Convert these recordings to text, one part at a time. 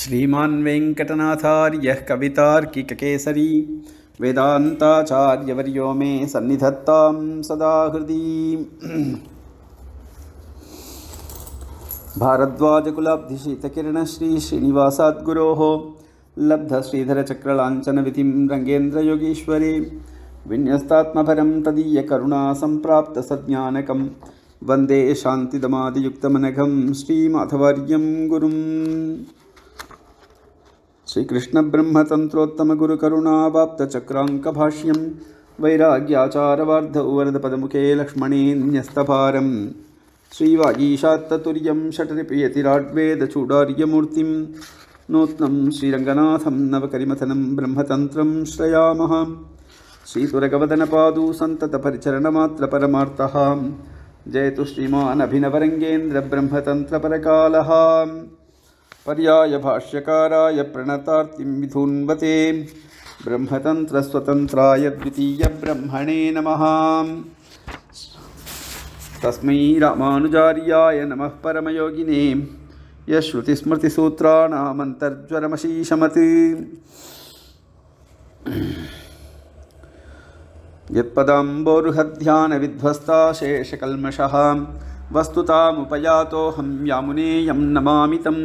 श्रीमान् वेङ्कटनाथार्यः कवितार्किककेसरी वेदान्ताचार्यवर्यो मे सन्निधत्ता सदा हृदि भारद्वाजकुलाब्धिशीतकिरणश्रीश्रीनिवासाद्गुरोः लब्धश्रीधरचक्रलाञ्छनविधिं रङ्गेन्द्रयोगीश्वरे विन्यस्तात्मपरं तदीयकरुणासम्प्राप्तसज्ञानकं वन्दे शान्तिदमादियुक्तमनघं श्रीमाधवर्यं गुरुम् श्रीकृष्णब्रह्मतन्त्रोत्तमगुरुकरुणावाप्तचक्राङ्कभाष्यं वैराग्याचारवार्धौ वरदपदमुखे श्रीवागीशात्ततुर्यं षटरिपियतिराड्वेदचूडार्यमूर्तिं नूत्नं श्रीरङ्गनाथं नवकरिमथनं ब्रह्मतन्त्रं श्रयामः श्रीसुरगवदनपादौ सन्ततपरिचरणमात्रपरमार्थः जयतु श्रीमानभिनवरङ्गेन्द्रब्रह्मतन्त्रपरकालः पर्याय भाष्यकाराय प्रणतार्तिं मिथुन्वते ब्रह्मतन्त्रस्वतन्त्राय द्वितीयब्रह्मणे नमः तस्मै रामानुजार्याय नमः परमयोगिने यश्रुतिस्मृतिसूत्राणामन्तर्ज्वरमशीशमत् यत्पदाम्बोरुहध्यानविध्वस्ता शेषकल्मषः वस्तुतामुपयातोऽहं यामुनेयं नमामि तम्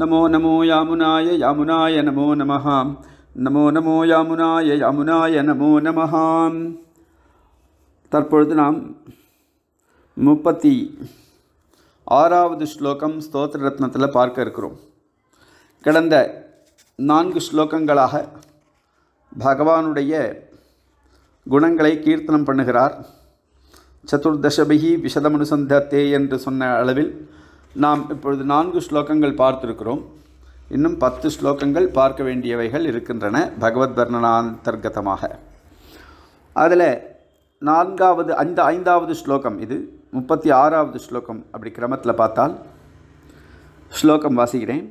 நமோ நமோ யாமுனாய யாமுனாய நமோ நமஹாம் நமோ நமோ யாமுனாய யாமுனாய நமோ நமஹாம் தற்பொழுது நாம் முப்பத்தி ஆறாவது ஸ்லோகம் ஸ்தோத்திர ரத்னத்தில் பார்க்க இருக்கிறோம் கடந்த நான்கு ஸ்லோகங்களாக பகவானுடைய குணங்களை கீர்த்தனம் பண்ணுகிறார் சதுர்தசபிகி விஷதமனுசந்தத்தே என்று சொன்ன அளவில் நாம் இப்பொழுது நான்கு ஸ்லோகங்கள் பார்த்திருக்கிறோம் இன்னும் பத்து ஸ்லோகங்கள் பார்க்க வேண்டியவைகள் இருக்கின்றன பகவத் வர்ணனாந்தர்கதமாக அதில் நான்காவது அந்த ஐந்தாவது ஸ்லோகம் இது முப்பத்தி ஆறாவது ஸ்லோகம் அப்படி கிரமத்தில் பார்த்தால் ஸ்லோகம் வாசிக்கிறேன்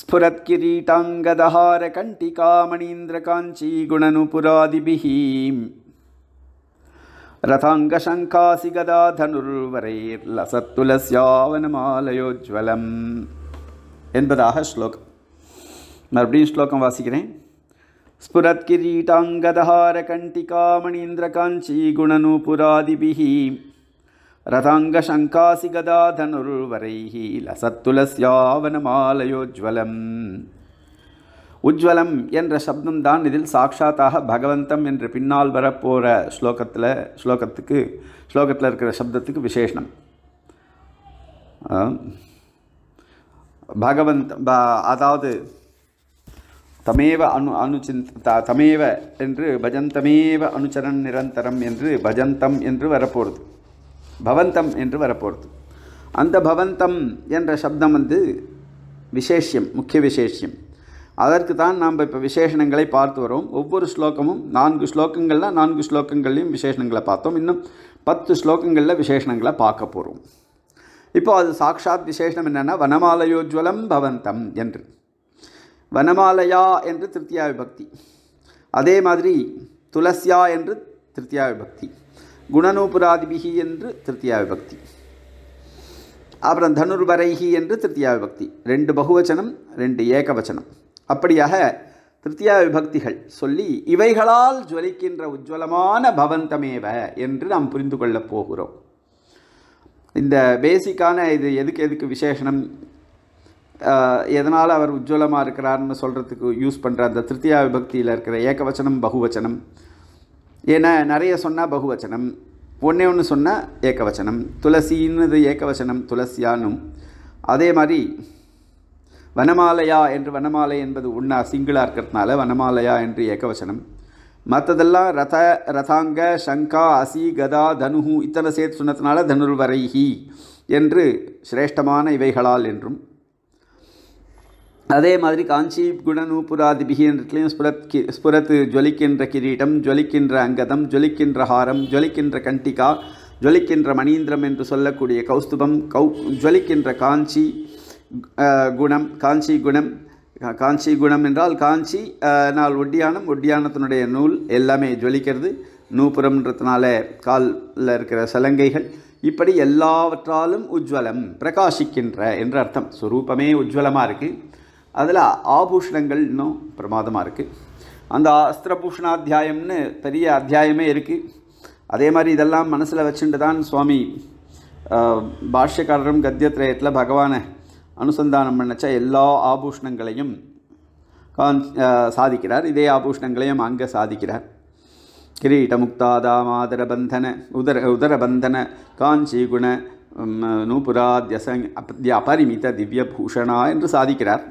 ஸ்புரத் கிரீட்டாங்கதஹார கண்டிகா காமணீந்திர காஞ்சி குணனு புராதிபிஹீம் रथाङ्गशङ्कासिगदा धनुर्वरैर्लसत्तुलस्यावनमालयोज्ज्वलं என்பதாக ஸ்லோகம் மறுபடியும் ஸ்லோகம் வாசிக்கிறேன் स्फुरत्किरीटाङ्गदहारकण्टिकामणीन्द्रकाञ्चीगुणनूपुरादिभिः रथाङ्गशङ्कासिगदा धनुर्वरैः लसत्तुलस्यावनमालयोज्ज्वलम् உஜ்வலம் என்ற சப்தம்தான் இதில் சாட்சாத்தாக பகவந்தம் என்று பின்னால் வரப்போகிற ஸ்லோகத்தில் ஸ்லோகத்துக்கு ஸ்லோகத்தில் இருக்கிற சப்தத்துக்கு விசேஷம் பகவந்த் அதாவது தமேவ அணு அனுச்சின் த தமேவ என்று பஜந்தமேவ அனுச்சரன் நிரந்தரம் என்று பஜந்தம் என்று வரப்போகிறது பவந்தம் என்று வரப்போகிறது அந்த பவந்தம் என்ற சப்தம் வந்து விசேஷியம் முக்கிய விசேஷியம் அதற்கு தான் நாம் இப்போ விசேஷணங்களை பார்த்து வரோம் ஒவ்வொரு ஸ்லோகமும் நான்கு ஸ்லோகங்களில் நான்கு ஸ்லோகங்கள்லையும் விசேஷணங்களை பார்த்தோம் இன்னும் பத்து ஸ்லோகங்களில் விசேஷணங்களை பார்க்க போகிறோம் இப்போது அது சாட்சாத் விசேஷம் என்னென்னா வனமாலையோஜ்வலம் பவந்தம் என்று வனமாலயா என்று திருத்தியா விபக்தி அதே மாதிரி துளசியா என்று திருத்தியா விபக்தி குணநூபுராதிபிகி என்று திருத்தியா விபக்தி அப்புறம் தனுர்வரைகி என்று திருத்தியா விபக்தி ரெண்டு பகுவச்சனம் ரெண்டு ஏகவச்சனம் அப்படியாக திருத்தியா விபக்திகள் சொல்லி இவைகளால் ஜொலிக்கின்ற உஜ்வலமான பவந்தமேவ என்று நாம் புரிந்து கொள்ளப் போகிறோம் இந்த பேசிக்கான இது எதுக்கு எதுக்கு விசேஷனம் எதனால் அவர் உஜ்வலமாக இருக்கிறார்னு சொல்கிறதுக்கு யூஸ் பண்ணுற அந்த திருத்தியா விபக்தியில் இருக்கிற ஏகவச்சனம் பகுவச்சனம் ஏன்னா நிறைய சொன்னால் பகுவச்சனம் ஒன்றே ஒன்று சொன்னால் ஏகவச்சனம் துளசின்னு ஏகவச்சனம் துளசியானும் அதே மாதிரி வனமாலையா என்று வனமாலை என்பது உண்ணா சிங்கிளாக இருக்கிறதுனால வனமாலையா என்று ஏகவசனம் மற்றதெல்லாம் ரத ரதாங்க சங்கா அசி கதா தனுஹு இத்தனை சேர்த்து சொன்னதுனால தனுர்வரைஹி என்று சிரேஷ்டமான இவைகளால் என்றும் அதே மாதிரி காஞ்சி குணநூபுராதிபிகி என்றிலையும் ஸ்புரத் கி ஸ்புரத்து ஜொலிக்கின்ற கிரீட்டம் ஜொலிக்கின்ற அங்கதம் ஜொலிக்கின்ற ஹாரம் ஜொலிக்கின்ற கண்டிகா ஜொலிக்கின்ற மணீந்திரம் என்று சொல்லக்கூடிய கௌஸ்துபம் கௌ ஜொலிக்கின்ற காஞ்சி குணம் காஞ்சி குணம் காஞ்சி குணம் என்றால் காஞ்சி நாள் ஒட்டியானம் ஒட்டியானத்தினுடைய நூல் எல்லாமே ஜொலிக்கிறது நூபுரம்ன்றதுனால காலில் இருக்கிற சலங்கைகள் இப்படி எல்லாவற்றாலும் உஜ்வலம் பிரகாசிக்கின்ற என்ற அர்த்தம் சுரூபமே உஜ்வலமாக இருக்குது அதில் ஆபூஷணங்கள் இன்னும் பிரமாதமாக இருக்குது அந்த அஸ்திரபூஷணாத்தியாயம்னு பெரிய அத்தியாயமே இருக்குது அதே மாதிரி இதெல்லாம் மனசில் வச்சுட்டு தான் சுவாமி பாஷ்யக்காரரும் கத்தியத்ரயத்தில் பகவானை அனுசந்தானம் பண்ணச்சா எல்லா ஆபூஷணங்களையும் சாதிக்கிறார் இதே ஆபூஷணங்களையும் அங்கே சாதிக்கிறார் கிரீட முக்தாதா மாதர பந்தன உதர உதரபந்தன காஞ்சி குண நூபுரா அப்திய அபரிமித திவ்யபூஷணா என்று சாதிக்கிறார்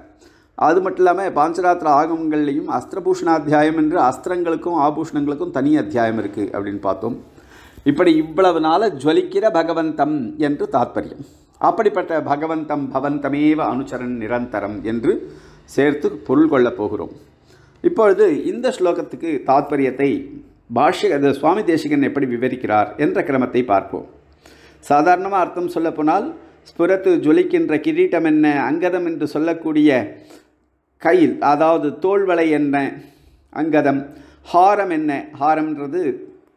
அது மட்டும் இல்லாமல் பாஞ்சராத்திர ஆகமங்கள்லேயும் அஸ்திரபூஷண அத்தியாயம் என்று அஸ்திரங்களுக்கும் ஆபூஷணங்களுக்கும் தனி அத்தியாயம் இருக்குது அப்படின்னு பார்த்தோம் இப்படி இவ்வளவு நாள ஜுவலிக்கிற பகவந்தம் என்று தாத்பரியம் அப்படிப்பட்ட பகவந்தம் பவந்தமேவ அனுச்சரன் நிரந்தரம் என்று சேர்த்து பொருள் கொள்ளப் போகிறோம் இப்பொழுது இந்த ஸ்லோகத்துக்கு தாத்பரியத்தை பாஷ்ய சுவாமி தேசிகன் எப்படி விவரிக்கிறார் என்ற கிரமத்தை பார்ப்போம் சாதாரணமாக அர்த்தம் போனால் ஸ்புரத்து ஜொலிக்கின்ற கிரீட்டம் என்ன அங்கதம் என்று சொல்லக்கூடிய கையில் அதாவது தோல்வளை என்ன அங்கதம் ஹாரம் என்ன ஹாரம்ன்றது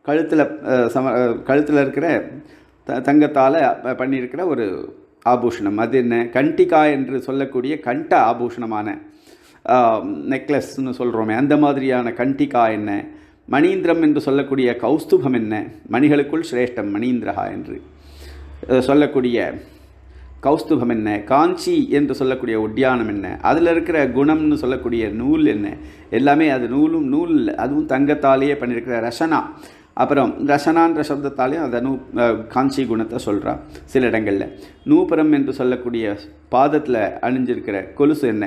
கழுத்தில் சம கழுத்தில் இருக்கிற த தங்கத்தால் பண்ணியிருக்கிற ஒரு ஆபூஷணம் அது என்ன கண்டிகா என்று சொல்லக்கூடிய கண்ட ஆபூஷணமான நெக்லஸ்ன்னு சொல்கிறோமே அந்த மாதிரியான கண்டிகா என்ன மணீந்திரம் என்று சொல்லக்கூடிய கௌஸ்துபம் என்ன மணிகளுக்குள் சிரேஷ்டம் மணீந்திரஹா என்று சொல்லக்கூடிய கௌஸ்துபம் என்ன காஞ்சி என்று சொல்லக்கூடிய உத்தியானம் என்ன அதில் இருக்கிற குணம்னு சொல்லக்கூடிய நூல் என்ன எல்லாமே அது நூலும் நூல் அதுவும் தங்கத்தாலேயே பண்ணியிருக்கிற ரசனா அப்புறம் ரசனான்ற சப்தத்தாலேயும் அதை நூ காஞ்சி குணத்தை சொல்கிறான் சில இடங்களில் நூபுரம் என்று சொல்லக்கூடிய பாதத்தில் அணிஞ்சிருக்கிற கொலுசு என்ன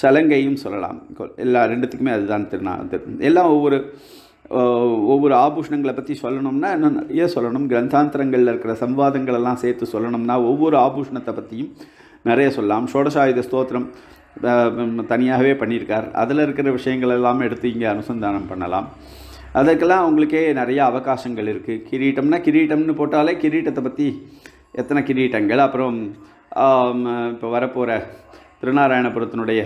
சலங்கையும் சொல்லலாம் எல்லா ரெண்டுத்துக்குமே அதுதான் திருநா எல்லாம் ஒவ்வொரு ஒவ்வொரு ஆபூஷணங்களை பற்றி சொல்லணும்னா இன்னும் நிறைய சொல்லணும் கிரந்தாந்திரங்களில் இருக்கிற சம்வாதங்களெல்லாம் சேர்த்து சொல்லணும்னா ஒவ்வொரு ஆபூஷணத்தை பற்றியும் நிறைய சொல்லலாம் ஷோடசாயுத ஸ்தோத்திரம் தனியாகவே பண்ணியிருக்கார் அதில் இருக்கிற விஷயங்கள் எல்லாமே எடுத்து இங்கே அனுசந்தானம் பண்ணலாம் அதற்கெல்லாம் அவங்களுக்கே நிறையா அவகாசங்கள் இருக்குது கிரீட்டம்னா கிரீட்டம்னு போட்டாலே கிரீட்டத்தை பற்றி எத்தனை கிரீட்டங்கள் அப்புறம் இப்போ வரப்போகிற திருநாராயணபுரத்தினுடைய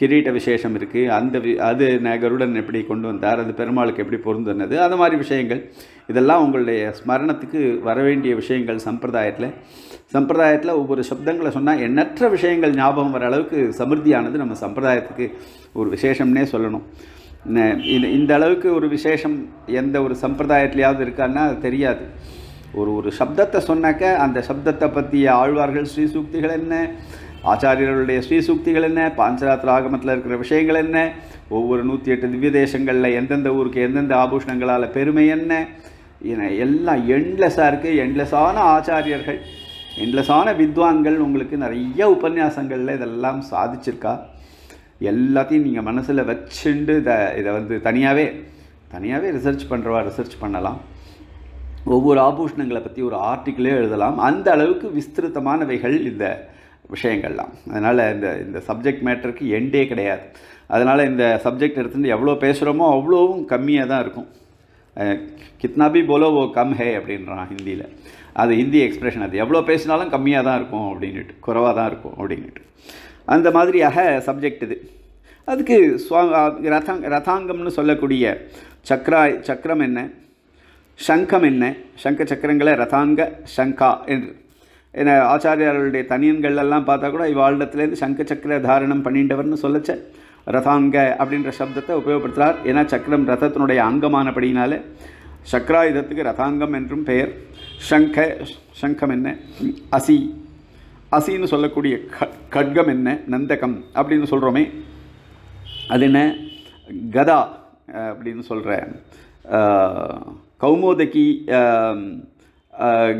கிரீட்ட விசேஷம் இருக்குது அந்த வி அது நகருடன் எப்படி கொண்டு வந்தார் அது பெருமாளுக்கு எப்படி பொருந்துனது அது மாதிரி விஷயங்கள் இதெல்லாம் உங்களுடைய ஸ்மரணத்துக்கு வர வேண்டிய விஷயங்கள் சம்பிரதாயத்தில் சம்பிரதாயத்தில் ஒவ்வொரு சப்தங்களை சொன்னால் எண்ணற்ற விஷயங்கள் ஞாபகம் வர அளவுக்கு சமிருத்தியானது நம்ம சம்பிரதாயத்துக்கு ஒரு விசேஷம்னே சொல்லணும் இந்த அளவுக்கு ஒரு விசேஷம் எந்த ஒரு சம்பிரதாயத்துலையாவது இருக்கான்னா அது தெரியாது ஒரு ஒரு சப்தத்தை சொன்னாக்க அந்த சப்தத்தை பற்றிய ஆழ்வார்கள் ஸ்ரீசூக்திகள் என்ன ஆச்சாரியர்களுடைய ஸ்ரீசூக்திகள் என்ன பாஞ்சராத்திர ஆகமத்தில் இருக்கிற விஷயங்கள் என்ன ஒவ்வொரு நூற்றி எட்டு திவ்ய தேசங்களில் எந்தெந்த ஊருக்கு எந்தெந்த ஆபூஷணங்களால் பெருமை என்ன எல்லாம் எண்ட்லெஸ்ஸாக இருக்குது எண்ட்லெஸ்ஸான ஆச்சாரியர்கள் எண்ட்லெஸ்ஸான வித்வான்கள் உங்களுக்கு நிறைய உபன்யாசங்களில் இதெல்லாம் சாதிச்சிருக்கா எல்லாத்தையும் நீங்கள் மனசில் வச்சுண்டு இதை இதை வந்து தனியாகவே தனியாகவே ரிசர்ச் பண்ணுறவா ரிசர்ச் பண்ணலாம் ஒவ்வொரு ஆபூஷணங்களை பற்றி ஒரு ஆர்டிக்கிளே எழுதலாம் அந்த அளவுக்கு விஸ்திருத்தமானவைகள் இந்த விஷயங்கள்லாம் அதனால் இந்த இந்த சப்ஜெக்ட் மேட்டருக்கு எண்டே கிடையாது அதனால் இந்த சப்ஜெக்ட் எடுத்துகிட்டு எவ்வளோ பேசுகிறோமோ அவ்வளோவும் கம்மியாக தான் இருக்கும் கித்னாபி போலோ ஓ கம் ஹே அப்படின்றான் ஹிந்தியில் அது ஹிந்தி எக்ஸ்பிரஷன் அது எவ்வளோ பேசினாலும் கம்மியாக தான் இருக்கும் அப்படின்ட்டு குறவாக தான் இருக்கும் அப்படின்ட்டு அந்த மாதிரியாக சப்ஜெக்ட் இது அதுக்கு ரதாங் ரதாங்கம்னு சொல்லக்கூடிய சக்ரா சக்கரம் என்ன சங்கம் என்ன சங்க சக்கரங்களை ரதாங்க சங்கா என்று ஏன்னா ஆச்சாரியர்களுடைய தனியன்கள்லாம் பார்த்தா கூட இவ்வாழ்டத்துலேருந்து சங்க சக்கர தாரணம் பண்ணிட்டவர்னு சொல்லச்ச ரதாங்க அப்படின்ற சப்தத்தை உபயோகப்படுத்துகிறார் ஏன்னா சக்கரம் ரதத்தினுடைய அங்கமானபடியினால சக்கராயுதத்துக்கு ரதாங்கம் என்றும் பெயர் சங்க சங்கம் என்ன அசி அசின்னு சொல்லக்கூடிய க கட்கம் என்ன நந்தகம் அப்படின்னு சொல்கிறோமே அது என்ன கதா அப்படின்னு சொல்கிற கௌமோதகி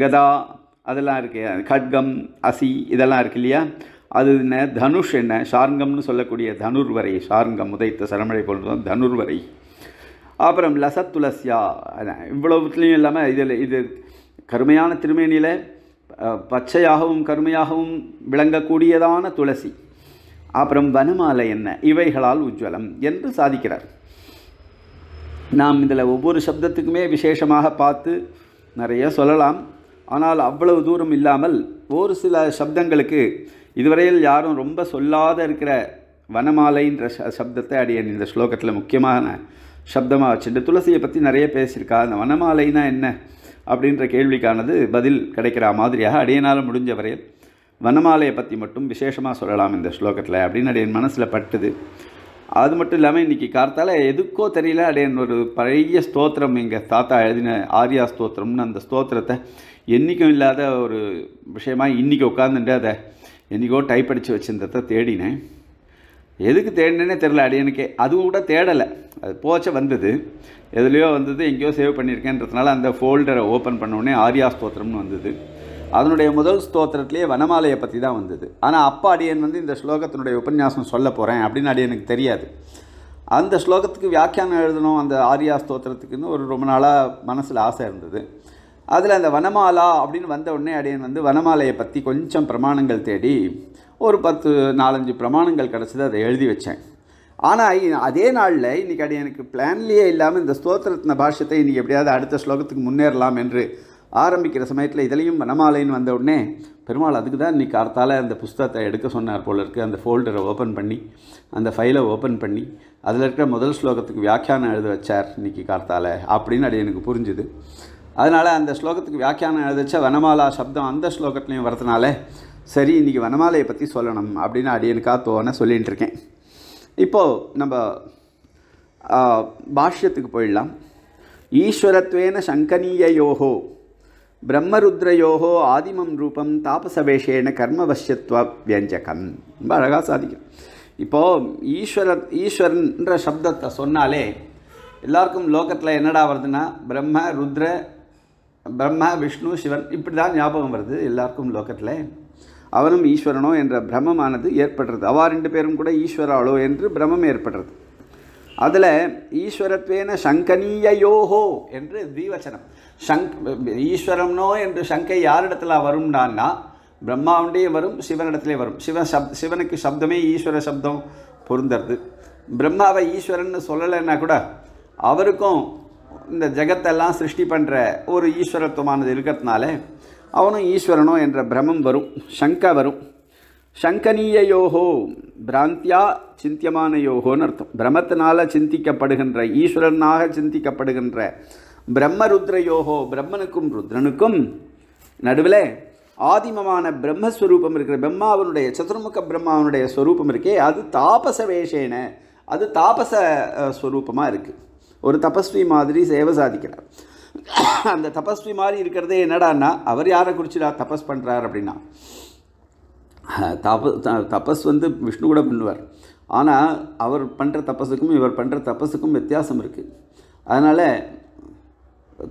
கதா அதெல்லாம் இருக்குது கட்கம் அசி இதெல்லாம் இருக்கு இல்லையா அது என்ன தனுஷ் என்ன ஷார்ங்கம்னு சொல்லக்கூடிய தனுர்வரை ஷார்ங்கம் உதைத்த சரமழை போல் தனுர்வரை அப்புறம் லசத்துலசியா இவ்வளவுத்துலேயும் இல்லாமல் இதில் இது கருமையான திருமேனியில் பச்சையாகவும் கருமையாகவும் விளங்கக்கூடியதான துளசி அப்புறம் வனமாலை என்ன இவைகளால் உஜ்வலம் என்று சாதிக்கிறார் நாம் இதில் ஒவ்வொரு சப்தத்துக்குமே விசேஷமாக பார்த்து நிறைய சொல்லலாம் ஆனால் அவ்வளவு தூரம் இல்லாமல் ஒரு சில சப்தங்களுக்கு இதுவரையில் யாரும் ரொம்ப சொல்லாத இருக்கிற வனமாலைன்ற சப்தத்தை அடியன் இந்த ஸ்லோகத்தில் முக்கியமான சப்தமாக வச்சுட்டு துளசியை பற்றி நிறைய பேசியிருக்கா அந்த வனமாலைனா என்ன அப்படின்ற கேள்விக்கானது பதில் கிடைக்கிற மாதிரியாக அடியனால் முடிஞ்ச வரையில் வனமாலையை பற்றி மட்டும் விசேஷமாக சொல்லலாம் இந்த ஸ்லோகத்தில் அப்படின்னு அடையன் மனசில் பட்டுது அது மட்டும் இல்லாமல் இன்றைக்கி கார்த்தால் எதுக்கோ தெரியல அடையன் ஒரு பழைய ஸ்தோத்திரம் எங்கள் தாத்தா எழுதின ஆர்யா ஸ்தோத்திரம்னு அந்த ஸ்தோத்திரத்தை என்றைக்கும் இல்லாத ஒரு விஷயமாக இன்றைக்கி உட்காந்துட்டு அதை என்றைக்கோ டைப் அடித்து வச்சுருந்ததை தேடினேன் எதுக்கு தேடினேனே தெரில அடியனுக்கே அதுவும் கூட தேடலை அது போச்ச வந்தது எதுலேயோ வந்தது எங்கேயோ சேவ் பண்ணியிருக்கேன்றதுனால அந்த ஃபோல்டரை ஓப்பன் பண்ணோடனே ஆரியா ஸ்தோத்திரம்னு வந்தது அதனுடைய முதல் ஸ்தோத்திரத்திலேயே வனமாலையை பற்றி தான் வந்தது ஆனால் அப்பா அடியன் வந்து இந்த ஸ்லோகத்தினுடைய உபன்யாசம் சொல்ல போகிறேன் அப்படின்னு அடியனுக்கு தெரியாது அந்த ஸ்லோகத்துக்கு வியாக்கியானம் எழுதணும் அந்த ஆரியா ஸ்தோத்திரத்துக்குன்னு ஒரு ரொம்ப நாளாக மனசில் ஆசை இருந்தது அதில் அந்த வனமாலா அப்படின்னு வந்த உடனே அடியன் வந்து வனமாலையை பற்றி கொஞ்சம் பிரமாணங்கள் தேடி ஒரு பத்து நாலஞ்சு பிரமாணங்கள் கிடச்சிது அதை எழுதி வச்சேன் ஆனால் அதே நாளில் இன்றைக்கி அடைய எனக்கு பிளான்லேயே இல்லாமல் இந்த ஸ்தோத்திரத்தின பாஷத்தை இன்றைக்கி எப்படியாவது அடுத்த ஸ்லோகத்துக்கு முன்னேறலாம் என்று ஆரம்பிக்கிற சமயத்தில் இதுலேயும் வனமாலைன்னு வந்த உடனே பெருமாள் அதுக்கு தான் இன்றைக்கி அர்த்தால் அந்த புஸ்தகத்தை எடுக்க சொன்னார் போல் இருக்குது அந்த ஃபோல்டரை ஓப்பன் பண்ணி அந்த ஃபைலை ஓப்பன் பண்ணி அதில் இருக்கிற முதல் ஸ்லோகத்துக்கு வியாக்கியானம் எழுத வச்சார் இன்றைக்கி கார்த்தால் அப்படின்னு அடைய எனக்கு புரிஞ்சுது அதனால் அந்த ஸ்லோகத்துக்கு வியாக்கியானம் எழுதிச்ச வனமாலா சப்தம் அந்த ஸ்லோகத்துலேயும் வரதுனால சரி இன்றைக்கி வனமாலையை பற்றி சொல்லணும் அப்படின்னு அடியனுக்காக தோணை சொல்லிகிட்டு இருக்கேன் இப்போது நம்ம பாஷ்யத்துக்கு போயிடலாம் ஈஸ்வரத்வேன யோகோ பிரம்மருத்ரயோகோ ஆதிமம் ரூபம் தாபசவேஷேன கர்மவசியத்துவ வியஞ்சகம் ரொம்ப அழகாக சாதிக்கும் இப்போது ஈஸ்வர ஈஸ்வரன்ற சப்தத்தை சொன்னாலே எல்லாருக்கும் லோகத்தில் என்னடா வருதுன்னா பிரம்ம ருத்ர பிரம்மா விஷ்ணு சிவன் இப்படி தான் ஞாபகம் வருது எல்லாருக்கும் லோகத்தில் அவனும் ஈஸ்வரனோ என்ற பிரமமானது ஏற்படுறது அவா ரெண்டு பேரும் கூட ஈஸ்வராளோ என்று பிரமம் ஏற்படுறது அதில் ஈஸ்வரத்வேன சங்கனீயோஹோ என்று தீவச்சனம் சங்க் ஈஸ்வரம்னோ என்று சங்கை யாரிடத்துல வரும்னான்னா பிரம்மாவுடைய வரும் சிவனிடத்திலே வரும் சிவன் சப் சிவனுக்கு சப்தமே ஈஸ்வர சப்தம் பொருந்தறது பிரம்மாவை ஈஸ்வரன் சொல்லலைன்னா கூட அவருக்கும் இந்த ஜெகத்தெல்லாம் சிருஷ்டி பண்ணுற ஒரு ஈஸ்வரத்துவமானது இருக்கிறதுனால அவனும் ஈஸ்வரனும் என்ற பிரமம் வரும் சங்க வரும் சங்கனீய யோகோ பிராந்தியா சிந்தியமான யோகோன்னு அர்த்தம் பிரமத்தினால் சிந்திக்கப்படுகின்ற ஈஸ்வரனாக சிந்திக்கப்படுகின்ற பிரம்மருத்ர யோகோ பிரம்மனுக்கும் ருத்ரனுக்கும் நடுவில் ஆதிமமான பிரம்மஸ்வரூபம் இருக்கிற பிரம்மாவனுடைய சதுர்முக பிரம்மாவனுடைய ஸ்வரூபம் இருக்கே அது தாபச வேஷேன அது தாபச ஸ்வரூபமாக இருக்குது ஒரு தபஸ்வி மாதிரி சேவை சாதிக்கிறார் அந்த தபஸ்வி மாதிரி இருக்கிறதே என்னடான்னா அவர் யாரை குறிச்சிடா தபஸ் பண்ணுறார் அப்படின்னா தப தபஸ் வந்து விஷ்ணு கூட பண்ணுவார் ஆனால் அவர் பண்ணுற தபஸுக்கும் இவர் பண்ணுற தபஸுக்கும் வித்தியாசம் இருக்குது அதனால்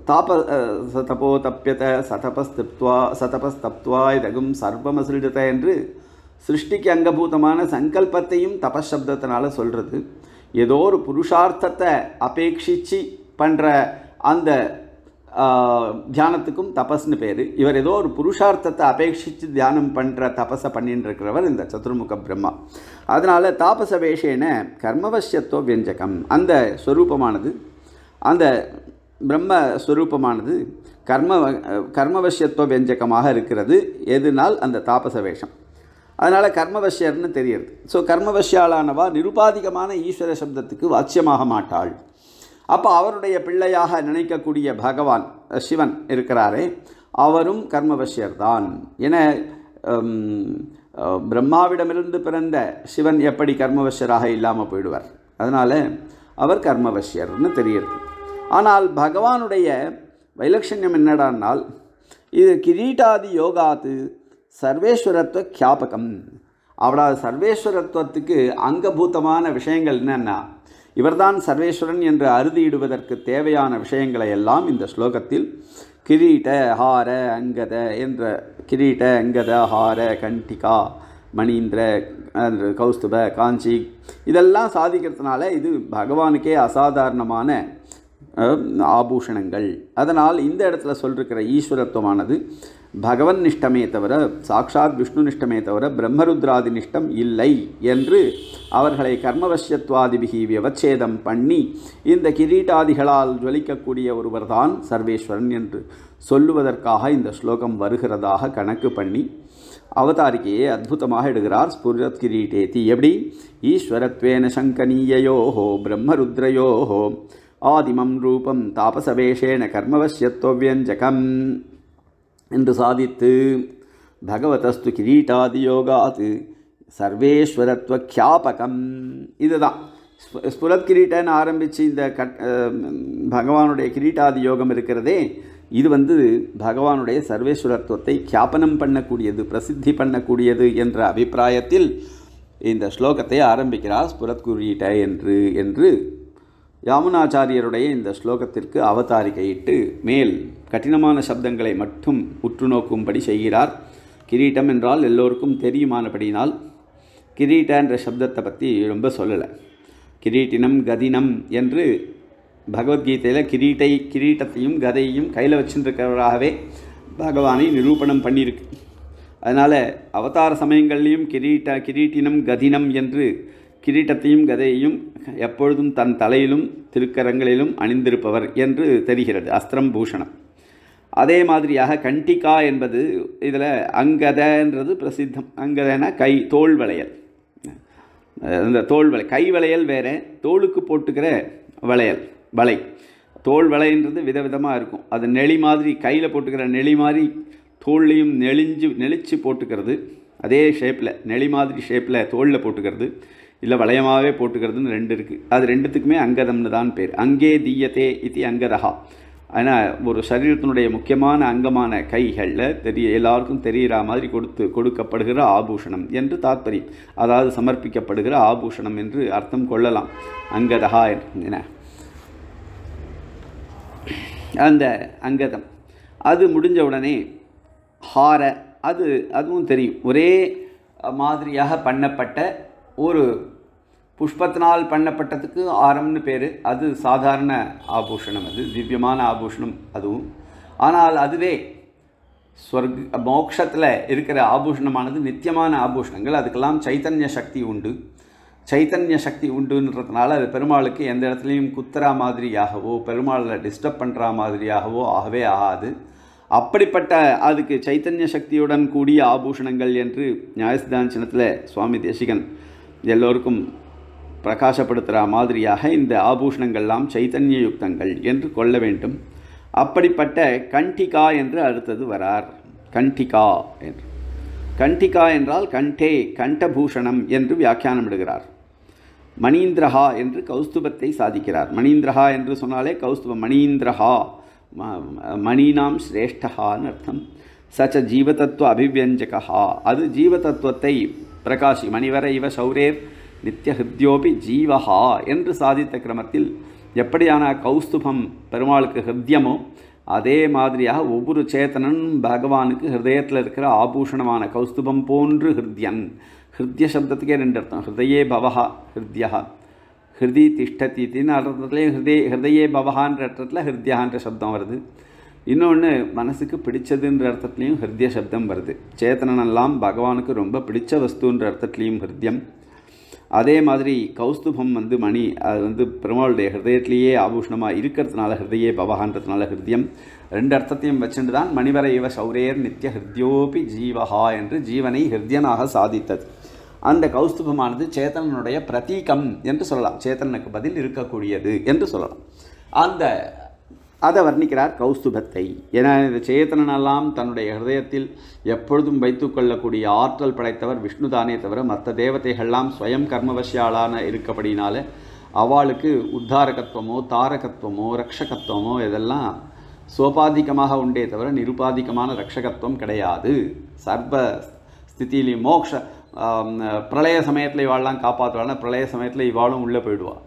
தாப சதபோ தப்பியத சதபஸ் திப்துவா சதபஸ் தப்துவா இதகும் சர்வமசிரிடத என்று சிருஷ்டிக்கு அங்கபூதமான சங்கல்பத்தையும் தபஸ் சப்தத்தினால் சொல்கிறது ஏதோ ஒரு புருஷார்த்தத்தை அபேட்சிச்சு பண்ணுற அந்த தியானத்துக்கும் தபஸ்னு பேர் இவர் ஏதோ ஒரு புருஷார்த்தத்தை அபேட்சித்து தியானம் பண்ணுற தபஸை பண்ணின்னு இருக்கிறவர் இந்த சதுர்முக பிரம்மா அதனால் தாபச வேஷேன கர்மவசியத்துவ வியஞ்சகம் அந்த ஸ்வரூபமானது அந்த பிரம்மஸ்வரூபமானது கர்ம கர்மவசியத்துவ வியஞ்சகமாக இருக்கிறது எதுனால் அந்த தாபச வேஷம் அதனால் கர்மவசியர்னு தெரியுது ஸோ கர்மவசியாலானவா நிருபாதிகமான ஈஸ்வர சப்தத்துக்கு வாட்சியமாக மாட்டாள் அப்போ அவருடைய பிள்ளையாக நினைக்கக்கூடிய பகவான் சிவன் இருக்கிறாரே அவரும் கர்மவசியர் தான் என பிரம்மாவிடமிருந்து பிறந்த சிவன் எப்படி கர்மவசியராக இல்லாமல் போயிடுவார் அதனால் அவர் கர்மவசியர்னு தெரியுது ஆனால் பகவானுடைய வைலட்சண்யம் என்னடானால் இது கிரீட்டாதி யோகாத்து சர்வேஸ்வரத்துவ கியாபகம் அவளோட சர்வேஸ்வரத்துவத்துக்கு அங்கபூத்தமான விஷயங்கள் என்னென்னா இவர்தான் சர்வேஸ்வரன் என்று அறுதியிடுவதற்கு தேவையான விஷயங்களை எல்லாம் இந்த ஸ்லோகத்தில் கிரீட ஹார அங்கத என்ற கிரீட அங்கத ஹார கண்டிகா மணீந்திர கௌஸ்துப காஞ்சி இதெல்லாம் சாதிக்கிறதுனால இது பகவானுக்கே அசாதாரணமான ஆபூஷணங்கள் அதனால் இந்த இடத்துல சொல்லிருக்கிற ஈஸ்வரத்துவமானது பகவன் நிஷ்டமே தவிர சாக்ஷாத் விஷ்ணு நிஷ்டமே தவிர பிரம்மருத்ராதி நிஷ்டம் இல்லை என்று அவர்களை கர்மவசியத்வாதிபிகி வியவச்சேதம் பண்ணி இந்த கிரீட்டாதிகளால் ஜொலிக்கக்கூடிய ஒருவர்தான் சர்வேஸ்வரன் என்று சொல்லுவதற்காக இந்த ஸ்லோகம் வருகிறதாக கணக்கு பண்ணி அவதாரிக்கையை அற்புதமாக எடுகிறார் ஸ்புரத் கிரீட்டேதி எப்படி ஈஸ்வரத்வேன சங்கனீயோஹோ பிரம்மருத்ரயோஹோ ஆதிமம் ரூபம் தாபசவேஷேன கர்மவசியத்தோவியஞ்சகம் என்று சாதித்து பகவதஸ்து கிரீட்டாதி யோகாது சர்வேஸ்வரத்துவ கியாபகம் இதுதான் ஸ்புலத் கிரீட்டன்னு ஆரம்பித்து இந்த கட் பகவானுடைய கிரீட்டாதி யோகம் இருக்கிறதே இது வந்து பகவானுடைய சர்வேஸ்வரத்துவத்தை கியாபனம் பண்ணக்கூடியது பிரசித்தி பண்ணக்கூடியது என்ற அபிப்பிராயத்தில் இந்த ஸ்லோகத்தை ஆரம்பிக்கிறார் ஸ்புலத் குறியீட்ட என்று என்று யாமுனாச்சாரியருடைய இந்த ஸ்லோகத்திற்கு அவதாரிக்கையிட்டு மேல் கடினமான சப்தங்களை மட்டும் உற்று நோக்கும்படி செய்கிறார் கிரீட்டம் என்றால் எல்லோருக்கும் தெரியுமானபடியினால் கிரீட்ட என்ற சப்தத்தை பற்றி ரொம்ப சொல்லலை கிரீட்டினம் கதினம் என்று பகவத்கீதையில் கிரீட்டை கிரீட்டத்தையும் கதையையும் கையில் வச்சுருக்கிறவராகவே பகவானை நிரூபணம் பண்ணியிருக்கு அதனால் அவதார சமயங்கள்லேயும் கிரீட்ட கிரீட்டினம் கதினம் என்று கிரீட்டத்தையும் கதையையும் எப்பொழுதும் தன் தலையிலும் திருக்கரங்களிலும் அணிந்திருப்பவர் என்று தெரிகிறது அஸ்திரம் பூஷணம் அதே மாதிரியாக கண்டிகா என்பது இதில் அங்கதன்றது பிரசித்தம் அங்கதனா கை தோல் வளையல் இந்த தோல் வளை கை வளையல் வேறு தோலுக்கு போட்டுக்கிற வளையல் வலை தோல் வளைன்றது விதவிதமாக இருக்கும் அது நெளி மாதிரி கையில் போட்டுக்கிற நெளி மாதிரி தோல்லையும் நெளிஞ்சு நெளிச்சு போட்டுக்கிறது அதே ஷேப்பில் நெளி மாதிரி ஷேப்பில் தோளில் போட்டுக்கிறது இல்லை வளையமாகவே போட்டுக்கிறதுன்னு ரெண்டு இருக்குது அது ரெண்டுத்துக்குமே அங்கதம்னு தான் பேர் அங்கே தீயத்தே இது அங்கதகா ஆனால் ஒரு சரீரத்தினுடைய முக்கியமான அங்கமான கைகளில் தெரிய எல்லாருக்கும் தெரிகிற மாதிரி கொடுத்து கொடுக்கப்படுகிற ஆபூஷணம் என்று தாத்பரியம் அதாவது சமர்ப்பிக்கப்படுகிற ஆபூஷணம் என்று அர்த்தம் கொள்ளலாம் அங்கதகா என அந்த அங்கதம் அது முடிஞ்ச உடனே ஹார அது அதுவும் தெரியும் ஒரே மாதிரியாக பண்ணப்பட்ட ஒரு புஷ்பத்தினால் பண்ணப்பட்டதுக்கு ஆரம்னு பேர் அது சாதாரண ஆபூஷணம் அது திவ்யமான ஆபூஷணம் அதுவும் ஆனால் அதுவே ஸ்வர்க் மோக்ஷத்தில் இருக்கிற ஆபூஷணமானது நித்தியமான ஆபூஷணங்கள் அதுக்கெல்லாம் சைத்தன்ய சக்தி உண்டு சைத்தன்ய சக்தி உண்டுன்றதுனால அது பெருமாளுக்கு எந்த இடத்துலையும் குத்துறா மாதிரியாகவோ பெருமாளை டிஸ்டர்ப் பண்ணுற மாதிரியாகவோ ஆகவே ஆகாது அப்படிப்பட்ட அதுக்கு சைத்தன்ய சக்தியுடன் கூடிய ஆபூஷணங்கள் என்று நியாயசிதாஞ்சனத்தில் சுவாமி தேசிகன் எல்லோருக்கும் பிரகாசப்படுத்துகிற மாதிரியாக இந்த ஆபூஷணங்கள்லாம் சைத்தன்ய யுக்தங்கள் என்று கொள்ள வேண்டும் அப்படிப்பட்ட கண்டிகா என்று அடுத்தது வரார் கண்டிகா என்று கண்டிகா என்றால் கண்டே கண்டபூஷணம் என்று வியாக்கியானமிடுகிறார் மணீந்திரஹா என்று கௌஸ்துபத்தை சாதிக்கிறார் மணீந்திரஹா என்று சொன்னாலே கௌஸ்துப மணீந்திரஹா மணீனாம் சிரேஷ்டஹான்னு அர்த்தம் சச்ச ஜீவதத்துவ அபிவியஞ்சகா அது ஜீவதத்துவத்தை பிரகாஷி மணிவர இவ சௌரேர் நித்தியஹிருத்யோபி ஜீவஹா என்று சாதித்த கிரமத்தில் எப்படியான கௌஸ்துபம் பெருமாளுக்கு ஹிருத்யமோ அதே மாதிரியாக ஒவ்வொரு சேத்தனன் பகவானுக்கு ஹிருதயத்தில் இருக்கிற ஆபூஷணமான கௌஸ்துபம் போன்று ஹிருத்யன் ஹிருத்ய சப்தத்துக்கே ரெண்டு அர்த்தம் ஹிருதயே பவஹா ஹிருத்யா ஹிருதி திஷ்டதி தின்னு அர்த்தத்துலேயே ஹிருதய ஹிருதயே பவஹான்ற அர்த்தத்தில் ஹிருத்யான்ற சப்தம் வருது இன்னொன்று மனசுக்கு பிடிச்சதுன்ற அர்த்தத்துலேயும் ஹிருத்ய சப்தம் வருது சேத்தனனெல்லாம் பகவானுக்கு ரொம்ப பிடிச்ச வஸ்துன்ற அர்த்தத்துலேயும் ஹிருத்யம் அதே மாதிரி கௌஸ்துபம் வந்து மணி அது வந்து பெருமாளுடைய ஹிருதயத்திலேயே ஆபூஷணமாக இருக்கிறதுனால ஹிருதயே பவகான்றதுனால ஹிருதயம் ரெண்டு அர்த்தத்தையும் வச்சுட்டு தான் மணிவர இவ சௌரேர் நித்திய ஹிருத்யோபி ஜீவஹா என்று ஜீவனை ஹிருத்யனாக சாதித்தது அந்த கௌஸ்துபமானது சேத்தனனுடைய பிரதீகம் என்று சொல்லலாம் சேத்தனனுக்கு பதில் இருக்கக்கூடியது என்று சொல்லலாம் அந்த அதை வர்ணிக்கிறார் கௌஸ்துபத்தை ஏன்னா இந்த சேத்தனனெல்லாம் தன்னுடைய ஹிரதயத்தில் எப்பொழுதும் வைத்துக்கொள்ளக்கூடிய ஆற்றல் படைத்தவர் விஷ்ணுதானே தவிர மற்ற தேவதைகள்லாம் ஸ்வயம் கர்மவசியாளான இருக்கப்படினால அவளுக்கு உத்தாரகத்துவமோ தாரகத்துவமோ ரக்ஷகத்துவமோ இதெல்லாம் சோபாதிகமாக உண்டே தவிர நிருபாதிகமான ரக்ஷகத்துவம் கிடையாது சர்வ ஸ்தித்திலையும் மோக்ஷ பிரளய சமயத்தில் இவாள்லாம் காப்பாற்றுவாள்னா பிரளய சமயத்தில் இவாளும் உள்ளே போயிடுவாள்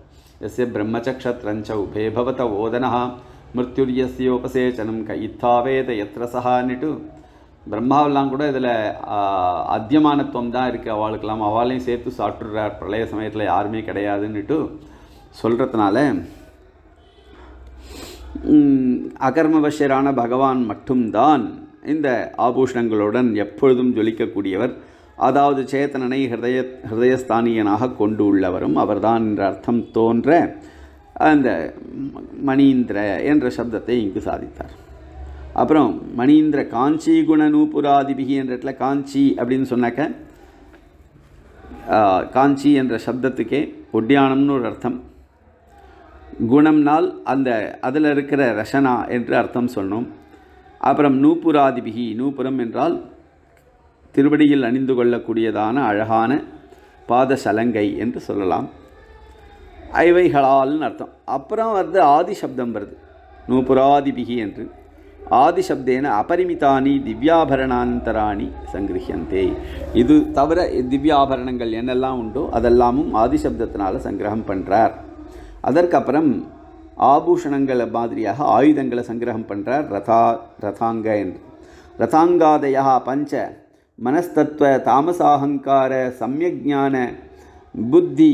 எஸ் பிரம்மச்சக்ஷத்ரஞ்ச உபே ஓதனா மிருத்யுரியஸ்யோபசேச்சனம் க இத்தாவேத எத்திர சஹான்னுட்டு பிரம்மாவெல்லாம் கூட இதில் அத்தியமானத்துவம் தான் இருக்குது அவளுக்கெல்லாம் அவளையும் சேர்த்து சாப்பிட்றார் பிரளய சமயத்தில் யாருமே கிடையாதுன்னுட்டு சொல்கிறதுனால அகர்மவஷரான பகவான் மட்டும்தான் இந்த ஆபூஷணங்களுடன் எப்பொழுதும் ஜொலிக்கக்கூடியவர் அதாவது சேத்தனனை ஹிருதய ஹிருதயஸ்தானியனாக கொண்டு உள்ளவரும் அவர்தான் என்ற அர்த்தம் தோன்ற அந்த மணீந்திர என்ற சப்தத்தை இங்கு சாதித்தார் அப்புறம் மணீந்திர காஞ்சி குண நூபுராதிபிகி என்ற இடத்துல காஞ்சி அப்படின்னு சொன்னாக்க காஞ்சி என்ற சப்தத்துக்கே ஒட்டியானம்னு ஒரு அர்த்தம் குணம்னால் அந்த அதில் இருக்கிற ரசனா என்று அர்த்தம் சொன்னோம் அப்புறம் நூபுராதிபிகி நூபுரம் என்றால் திருவடியில் அணிந்து கொள்ளக்கூடியதான அழகான பாத சலங்கை என்று சொல்லலாம் ஐவைகளால்னு அர்த்தம் அப்புறம் வருது ஆதி சப்தம் வருது நூபுராதிபிகி என்று ஆதிசப்தேன அபரிமிதானி திவ்யாபரணாந்தராணி சங்கிரியந்தே இது தவிர திவ்யாபரணங்கள் என்னெல்லாம் உண்டோ அதெல்லாமும் ஆதிசப்தத்தினால் சங்கிரகம் பண்ணுறார் அதற்கப்புறம் ஆபூஷணங்களை மாதிரியாக ஆயுதங்களை சங்கிரகம் பண்ணுறார் ரதா ரதாங்க என்று ரதாங்காதயா பஞ்ச மனஸ்தத்துவ தாமசாகங்கார சமயஜான புத்தி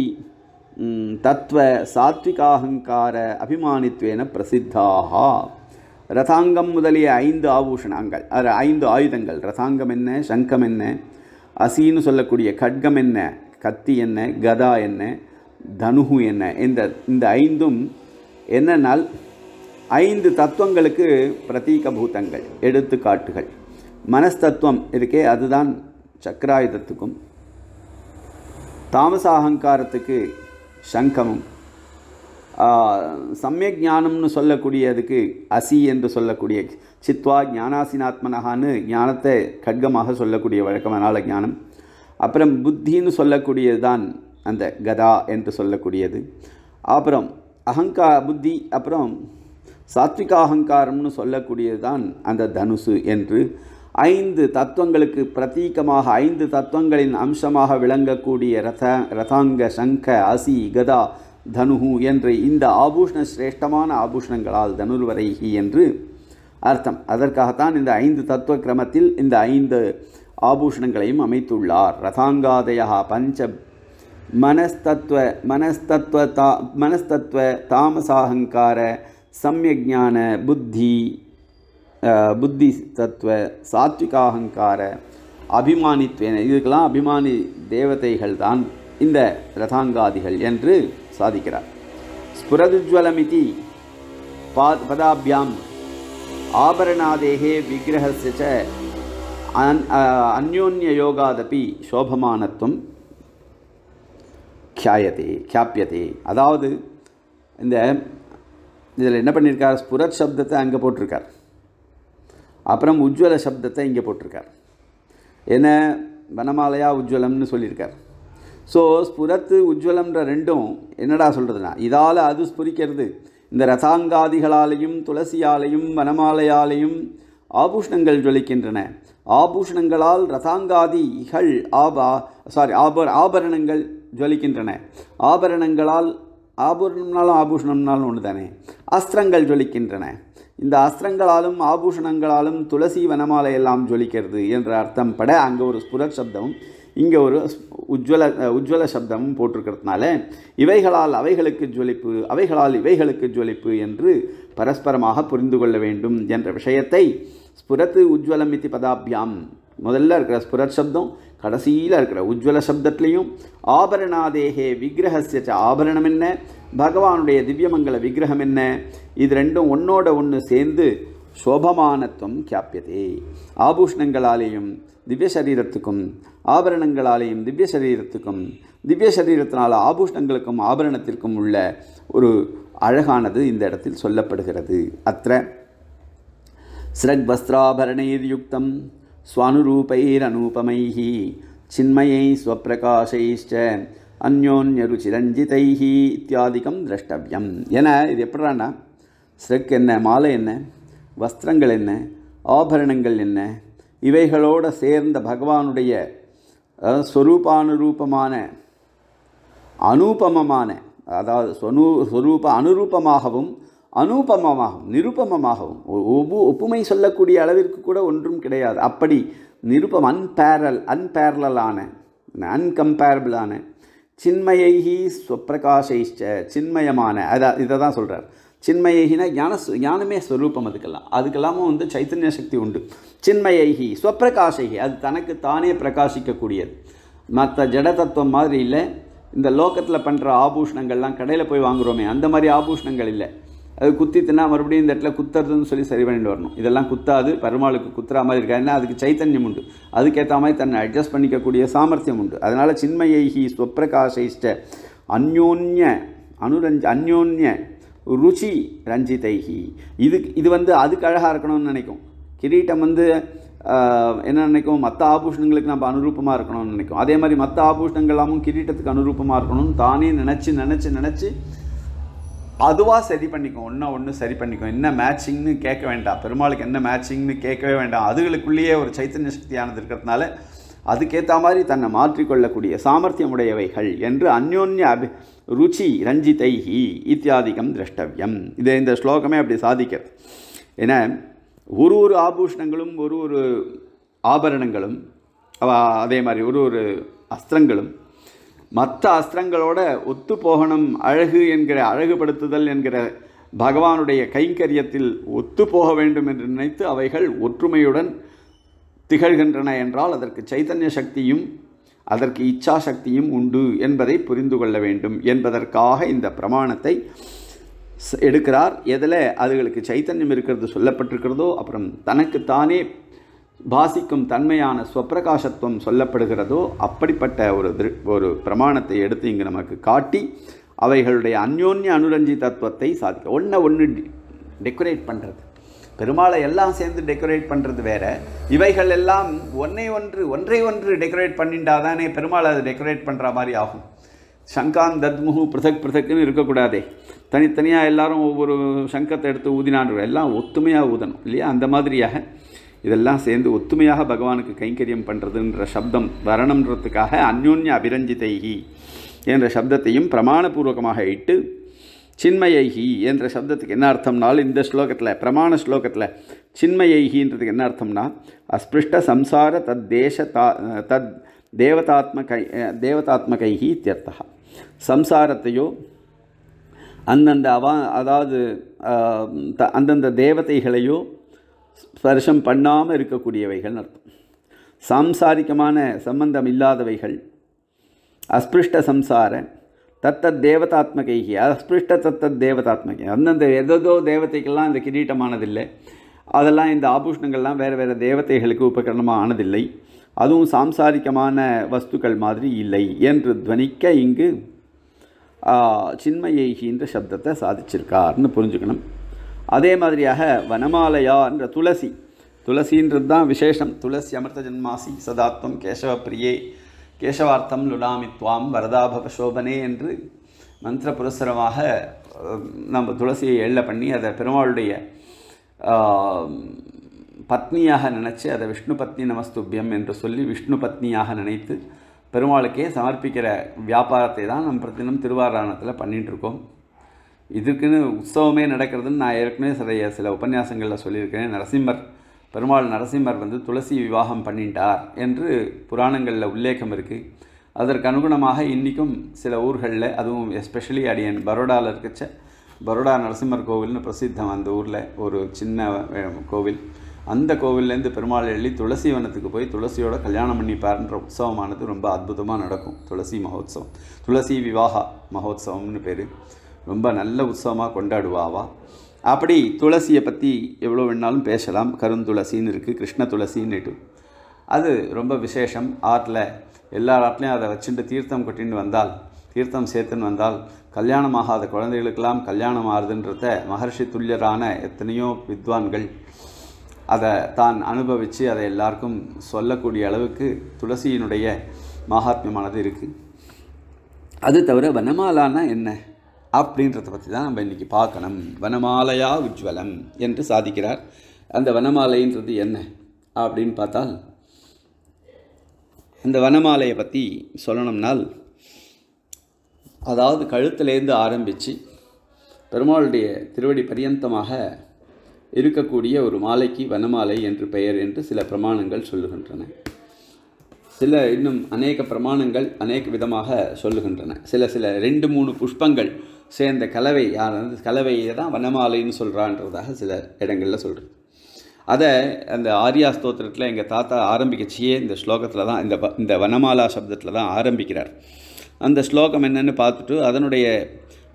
தத்துவ சாத்விகாகங்கார அபிமானித்வேன பிரசித்தாக ரதாங்கம் முதலிய ஐந்து ஆபூஷணங்கள் அது ஐந்து ஆயுதங்கள் ரதாங்கம் என்ன சங்கம் என்ன அசின்னு சொல்லக்கூடிய கட்கம் என்ன கத்தி என்ன கதா என்ன தனுகு என்ன இந்த இந்த ஐந்தும் என்னென்னால் ஐந்து தத்துவங்களுக்கு பிரதீக பூதங்கள் எடுத்துக்காட்டுகள் மனஸ்தத்துவம் இருக்கே அதுதான் சக்கராயுதத்துக்கும் தாமச அகங்காரத்துக்கு சங்கமம் சமயக் ஞானம்னு சொல்லக்கூடியதுக்கு அசி என்று சொல்லக்கூடிய சித்வா ஞானாசினாத்மனகான்னு ஞானத்தை கட்கமாக சொல்லக்கூடிய வழக்கமனால ஞானம் அப்புறம் புத்தின்னு சொல்லக்கூடியது தான் அந்த கதா என்று சொல்லக்கூடியது அப்புறம் அகங்கா புத்தி அப்புறம் சாத்விக அகங்காரம்னு சொல்லக்கூடியது தான் அந்த தனுசு என்று ஐந்து தத்துவங்களுக்கு பிரதீகமாக ஐந்து தத்துவங்களின் அம்சமாக விளங்கக்கூடிய ரத ரதாங்க சங்க அசி கதா தனுகு என்று இந்த ஆபூஷண சிரேஷ்டமான ஆபூஷணங்களால் தனுர்வரைகி என்று அர்த்தம் அதற்காகத்தான் இந்த ஐந்து தத்துவ கிரமத்தில் இந்த ஐந்து ஆபூஷணங்களையும் அமைத்துள்ளார் ரதாங்காதயா பஞ்ச மனஸ்தத்துவ மனஸ்தத்துவ தா மனஸ்தத்துவ தாமசாகங்கார சமயஜான புத்தி புத்தி தத்துவ சாத்விக அகங்கார அபிமானித்வேன இதுக்கெல்லாம் அபிமானி தேவதைகள் தான் இந்த ரதாங்காதிகள் என்று சாதிக்கிறார் ஸ்புரதுஜ்வலமிதி பா பதாபியாம் ஆபரணாதேகே விக்கிரகச அந்யோன்ய யோகாதபி சோபமானத்துவம் கியாயதே கியாப்பியதே அதாவது இந்த இதில் என்ன பண்ணியிருக்கார் ஸ்புரத் சப்தத்தை அங்கே போட்டிருக்கார் அப்புறம் உஜ்வல சப்தத்தை இங்கே போட்டிருக்கார் என்ன வனமாலையா உஜ்வலம்னு சொல்லியிருக்கார் ஸோ ஸ்புரத்து உஜ்வலம்ன்ற ரெண்டும் என்னடா சொல்கிறதுனா இதால் அது ஸ்புரிக்கிறது இந்த ரசாங்காதிகளாலையும் துளசியாலையும் வனமாலையாலையும் ஆபூஷணங்கள் ஜொலிக்கின்றன ஆபூஷணங்களால் ரசாங்காதி ஆபா சாரி ஆப ஆபரணங்கள் ஜொலிக்கின்றன ஆபரணங்களால் ஆபூரணம்னாலும் ஆபூஷணம்னாலும் ஒன்று தானே அஸ்திரங்கள் ஜொலிக்கின்றன இந்த அஸ்திரங்களாலும் ஆபூஷணங்களாலும் துளசி வனமாலை எல்லாம் ஜொலிக்கிறது என்ற அர்த்தம் பட அங்கே ஒரு ஸ்புரட் சப்தமும் இங்கே ஒரு உஜ்வல உஜ்வல சப்தமும் போட்டிருக்கிறதுனால இவைகளால் அவைகளுக்கு ஜொலிப்பு அவைகளால் இவைகளுக்கு ஜொலிப்பு என்று பரஸ்பரமாக புரிந்து கொள்ள வேண்டும் என்ற விஷயத்தை ஸ்புரத்து உஜ்வலம் இத்தி பதாபியாம் முதல்ல இருக்கிற ஸ்புரத் சப்தம் கடைசியில் இருக்கிற உஜ்வல சப்தத்துலேயும் ஆபரணாதேகே விக்கிரகசிய ஆபரணம் என்ன பகவானுடைய திவ்யமங்கல விக்கிரகம் என்ன இது ரெண்டும் ஒன்னோட ஒன்று சேர்ந்து சோபமானத்துவம் கியாப்பியதே ஆபூஷணங்களாலேயும் திவ்ய சரீரத்துக்கும் ஆபரணங்களாலேயும் திவ்ய சரீரத்துக்கும் திவ்ய சரீரத்தினால் ஆபூஷ்ணங்களுக்கும் ஆபரணத்திற்கும் உள்ள ஒரு அழகானது இந்த இடத்தில் சொல்லப்படுகிறது அத்த ஸ்ரக் வஸ்திராபரணைர் யுக்தம் ஸ்வனுரூபைர் அனூபமைஹி சின்மயை ஸ்வப்பிரகாசைஷ்ட அந்யோன்யருச்சிரஞ்சிதைஹி இத்தியாதிக்கம் திரஷ்டவியம் ஏன்னா இது எப்படான்னா ஸ்ரெக் என்ன மாலை என்ன வஸ்திரங்கள் என்ன ஆபரணங்கள் என்ன இவைகளோடு சேர்ந்த பகவானுடைய ஸ்வரூபானுரூபமான அனுபமமான அதாவது சொனு ஸ்வரூப அனுரூபமாகவும் அனுபமமாகவும் நிருபமமாகவும் ஒப்பு ஒப்புமை சொல்லக்கூடிய அளவிற்கு கூட ஒன்றும் கிடையாது அப்படி நிருபம் அன்பேரல் அன்பேரலான அன்கம்பேரபிளான சின்மயைஹி ஸ்வப்பிரகாஷைச்ச சின்மயமான அதான் இதை தான் சொல்கிறார் சின்மயைகினா ஞான ஞானமே ஸ்வரூபம் அதுக்கெல்லாம் அதுக்கெல்லாமும் வந்து சைத்தன்ய சக்தி உண்டு சின்மயகி ஸ்வப்பிரகாஷைகி அது தனக்கு தானே பிரகாசிக்கக்கூடியது மற்ற ஜட தத்துவம் மாதிரி இல்லை இந்த லோக்கத்தில் பண்ணுற ஆபூஷணங்கள்லாம் கடையில் போய் வாங்குகிறோமே அந்த மாதிரி ஆபூஷணங்கள் இல்லை அது குத்தி தின்னா மறுபடியும் இந்த இடத்துல குத்துறதுன்னு சொல்லி சரி பண்ணிட்டு வரணும் இதெல்லாம் குத்தாது பெருமாளுக்கு குத்துற மாதிரி இருக்கா ஏன்னா அதுக்கு சைத்தன்யம் உண்டு அதுக்கேற்ற மாதிரி தன்னை அட்ஜஸ்ட் பண்ணிக்கக்கூடிய சாமர்த்தியம் உண்டு அதனால் சின்மயைஹி ஸ்வப்பிரகாசிஷ்ட அந்யோன்ய அனுரஞ்சி அந்யோன்ய ருச்சி ரஞ்சிதைஹி இது இது வந்து அதுக்கு அழகாக இருக்கணும்னு நினைக்கும் கிரீட்டம் வந்து என்ன நினைக்கும் மற்ற ஆபூஷணங்களுக்கு நம்ம அனுரூபமாக இருக்கணும்னு நினைக்கும் அதே மாதிரி மற்ற ஆபூஷணங்கள் எல்லாமும் கிரீட்டத்துக்கு அனுரூபமாக இருக்கணும்னு தானே நினச்சி நினச்சி நினச்சி அதுவாக சரி பண்ணிக்கும் ஒன்றா ஒன்று சரி பண்ணிக்கும் என்ன மேட்சிங்னு கேட்க வேண்டாம் பெருமாளுக்கு என்ன மேட்சிங்னு கேட்கவே வேண்டாம் அதுகளுக்குள்ளேயே ஒரு சைத்தன்ய சக்தியானது இருக்கிறதுனால அதுக்கேற்ற மாதிரி தன்னை மாற்றிக்கொள்ளக்கூடிய சாமர்த்தியமுடையவைகள் என்று அந்யோன்ய அபி ருச்சி ரஞ்சிதைஹி இத்தியாதிகம் திரஷ்டவியம் இதை இந்த ஸ்லோகமே அப்படி சாதிக்கிறது ஏன்னா ஒரு ஒரு ஆபூஷணங்களும் ஒரு ஒரு ஆபரணங்களும் அதே மாதிரி ஒரு ஒரு அஸ்திரங்களும் மற்ற அஸ்திரங்களோட ஒத்து போகணும் அழகு என்கிற அழகுபடுத்துதல் என்கிற பகவானுடைய கைங்கரியத்தில் ஒத்து போக வேண்டும் என்று நினைத்து அவைகள் ஒற்றுமையுடன் திகழ்கின்றன என்றால் அதற்கு சைத்தன்ய சக்தியும் அதற்கு இச்சா சக்தியும் உண்டு என்பதை புரிந்து கொள்ள வேண்டும் என்பதற்காக இந்த பிரமாணத்தை எடுக்கிறார் எதில் அதுகளுக்கு சைத்தன்யம் இருக்கிறது சொல்லப்பட்டிருக்கிறதோ அப்புறம் தனக்குத்தானே பாசிக்கும் தன்மையான ஸ்வப்பிரகாசத்துவம் சொல்லப்படுகிறதோ அப்படிப்பட்ட ஒரு திரு ஒரு பிரமாணத்தை எடுத்து இங்கு நமக்கு காட்டி அவைகளுடைய அந்யோன்ய அனுரஞ்சி தத்துவத்தை சாதிக்க ஒன்றை ஒன்று டெக்கரேட் பண்ணுறது பெருமாளை எல்லாம் சேர்ந்து டெக்கரேட் பண்ணுறது வேறு இவைகள் எல்லாம் ஒன்றை ஒன்று ஒன்றை ஒன்று டெக்கரேட் பண்ணிட்டா தானே பெருமாளை அதை டெக்கரேட் பண்ணுற மாதிரி ஆகும் சங்கான் தத்முகு பிருதக் பிருதக்குன்னு இருக்கக்கூடாதே தனித்தனியாக எல்லாரும் ஒவ்வொரு சங்கத்தை எடுத்து ஊதினான் எல்லாம் ஒத்துமையாக ஊதணும் இல்லையா அந்த மாதிரியாக இதெல்லாம் சேர்ந்து ஒத்துமையாக பகவானுக்கு கைங்கரியம் பண்ணுறதுன்ற சப்தம் வரணுன்றதுக்காக அந்யோன்ய அபிரஞ்சிதைகி என்ற சப்தத்தையும் பிரமாணபூர்வகமாக இட்டு சின்மயைஹி என்ற சப்தத்துக்கு என்ன அர்த்தம்னால் இந்த ஸ்லோகத்தில் பிரமாண ஸ்லோகத்தில் சின்மயைஹின்றதுக்கு என்ன அர்த்தம்னா அஸ்பிருஷ்ட சம்சார தத் தேச தா தத் தேவதாத்மகை தேவதாத்மகைஹி இத்தியர்த்தா சம்சாரத்தையோ அந்தந்த அவா அதாவது அந்தந்த தேவதைகளையோ ஸ்பர்ஷம் பண்ணாமல் இருக்கக்கூடியவைகள் அர்த்தம் சாம்சாரிகமான சம்பந்தம் இல்லாதவைகள் அஸ்பிருஷ்ட சம்சார தத்தத் தேவதாத்மகைகி அஸ்பிருஷ்ட தத்தத் தேவதாத்மகை அந்தந்த எதோ தேவதைக்கெல்லாம் இந்த கிரீட்டமானதில்லை அதெல்லாம் இந்த ஆபூஷணங்கள்லாம் வேறு வேறு தேவதைகளுக்கு உபகரணமாக ஆனதில்லை அதுவும் சாம்சாரிகமான வஸ்துக்கள் மாதிரி இல்லை என்று துவனிக்க இங்கு சின்மயைகின்ற சப்தத்தை சாதிச்சிருக்கார்னு புரிஞ்சுக்கணும் அதே மாதிரியாக வனமாலயா என்ற துளசி துளசின்றது தான் விசேஷம் துளசி அமிர்த ஜென்மாசி சதாத்வம் கேசவ பிரியே கேசவார்த்தம் லுலாமித்வாம் வரதாபவ சோபனே என்று மந்திர புரஸ்தரமாக நம்ம துளசியை எள்ள பண்ணி அதை பெருமாளுடைய பத்னியாக நினச்சி அதை விஷ்ணு பத்னி நமஸ்துபியம் என்று சொல்லி விஷ்ணு பத்னியாக நினைத்து பெருமாளுக்கே சமர்ப்பிக்கிற வியாபாரத்தை தான் நம்ம பிரதினம் திருவாரணத்தில் பண்ணிகிட்டு இருக்கோம் இதுக்குன்னு உற்சவமே நடக்கிறதுன்னு நான் ஏற்கனவே சில சில உபன்யாசங்களில் சொல்லியிருக்கேன் நரசிம்மர் பெருமாள் நரசிம்மர் வந்து துளசி விவாகம் பண்ணிட்டார் என்று புராணங்களில் உல்லேகம் இருக்குது அதற்கு அனுகுணமாக இன்றைக்கும் சில ஊர்களில் அதுவும் எஸ்பெஷலி அடியன் பரோடாவில் இருக்கச்ச பரோடா நரசிம்மர் கோவில்னு பிரசித்தம் அந்த ஊரில் ஒரு சின்ன கோவில் அந்த கோவில்லேருந்து பெருமாள் எழுதி துளசி வனத்துக்கு போய் துளசியோட கல்யாணம் பண்ணிப்பார்ன்ற உற்சவமானது ரொம்ப அற்புதமாக நடக்கும் துளசி மகோத்சவம் துளசி விவாகா மகோத்சவம்னு பேர் ரொம்ப நல்ல உற்சவமாக கொண்டாடுவாவா அப்படி துளசியை பற்றி எவ்வளோ வேணாலும் பேசலாம் கருந்துளசின்னு இருக்குது கிருஷ்ண துளசின்னுட்டு அது ரொம்ப விசேஷம் ஆற்றில் எல்லா ஆட்லேயும் அதை வச்சுட்டு தீர்த்தம் கொட்டின்னு வந்தால் தீர்த்தம் சேர்த்துன்னு வந்தால் கல்யாணம் ஆகாத குழந்தைகளுக்கெல்லாம் கல்யாணம் ஆகுதுன்றத மகர்ஷி துல்லியரான எத்தனையோ வித்வான்கள் அதை தான் அனுபவித்து அதை எல்லாருக்கும் சொல்லக்கூடிய அளவுக்கு துளசியினுடைய மகாத்மியமானது இருக்குது அது தவிர வனமாலான்னா என்ன அப்படின்றத பற்றி தான் நம்ம இன்றைக்கி பார்க்கணும் வனமாலையா உஜ்வலம் என்று சாதிக்கிறார் அந்த வனமாலைன்றது என்ன அப்படின்னு பார்த்தால் அந்த வனமாலையை பற்றி சொல்லணும்னால் அதாவது கழுத்துலேருந்து ஆரம்பித்து பெருமாளுடைய திருவடி பரியந்தமாக இருக்கக்கூடிய ஒரு மாலைக்கு வனமாலை என்று பெயர் என்று சில பிரமாணங்கள் சொல்லுகின்றன சில இன்னும் அநேக பிரமாணங்கள் அநேக விதமாக சொல்லுகின்றன சில சில ரெண்டு மூணு புஷ்பங்கள் சேர்ந்த கலவை வந்து கலவையை தான் வனமாலைன்னு சொல்கிறான்றதாக சில இடங்களில் சொல்கிறது அதை அந்த ஆரியா ஸ்தோத்திரத்தில் எங்கள் தாத்தா ஆரம்பிக்கச்சியே இந்த ஸ்லோகத்தில் தான் இந்த இந்த வனமாலா சப்தத்தில் தான் ஆரம்பிக்கிறார் அந்த ஸ்லோகம் என்னென்னு பார்த்துட்டு அதனுடைய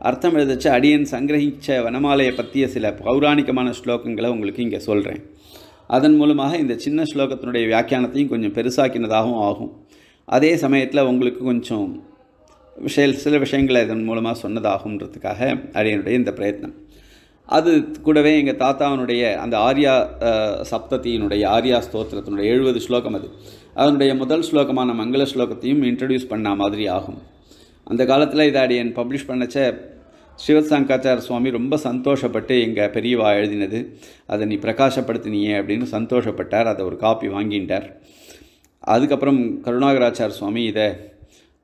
அர்த்தம் எழுதிச்ச அடியன் சங்கிரகிச்ச வனமாலையை பற்றிய சில பௌராணிகமான ஸ்லோகங்களை உங்களுக்கு இங்கே சொல்கிறேன் அதன் மூலமாக இந்த சின்ன ஸ்லோகத்தினுடைய வியாக்கியானத்தையும் கொஞ்சம் பெருசாக்கினதாகவும் ஆகும் அதே சமயத்தில் உங்களுக்கு கொஞ்சம் விஷய சில விஷயங்களை இதன் மூலமாக சொன்னதாகுன்றதுக்காக அடியனுடைய இந்த பிரயத்னம் அது கூடவே எங்கள் தாத்தாவினுடைய அந்த ஆர்யா சப்தத்தியினுடைய ஆர்யா ஸ்தோத்திரத்தினுடைய எழுபது ஸ்லோகம் அது அதனுடைய முதல் ஸ்லோகமான மங்கள ஸ்லோகத்தையும் இன்ட்ரடியூஸ் பண்ண மாதிரி ஆகும் அந்த காலத்தில் இதை அடியன் பப்ளிஷ் பண்ணச்ச ஸ்ரீவத் சங்காச்சார சுவாமி ரொம்ப சந்தோஷப்பட்டு எங்கள் பெரியவா எழுதினது அதை நீ பிரகாசப்படுத்தினியே அப்படின்னு சந்தோஷப்பட்டார் அதை ஒரு காப்பி வாங்கிட்டார் அதுக்கப்புறம் கருணாகராச்சார் சுவாமி இதை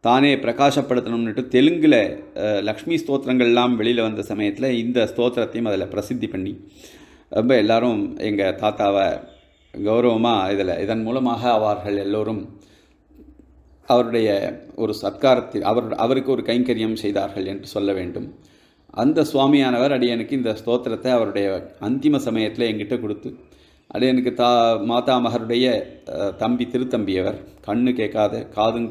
தானே பிரகாசப்படுத்தணும்னுட்டு தெலுங்கில் லக்ஷ்மி ஸ்தோத்திரங்கள்லாம் வெளியில் வந்த சமயத்தில் இந்த ஸ்தோத்திரத்தையும் அதில் பிரசித்தி பண்ணி ரொம்ப எல்லாரும் எங்கள் தாத்தாவை கௌரவமாக இதில் இதன் மூலமாக அவர்கள் எல்லோரும் அவருடைய ஒரு சத்காரத்தில் அவர் அவருக்கு ஒரு கைங்கரியம் செய்தார்கள் என்று சொல்ல வேண்டும் அந்த சுவாமியானவர் அடியனுக்கு இந்த ஸ்தோத்திரத்தை அவருடைய அந்திம சமயத்தில் எங்கிட்ட கொடுத்து அடியனுக்கு தா மாதாமகருடைய தம்பி திருத்தம்பியவர் கண்ணு கேட்காத காதும்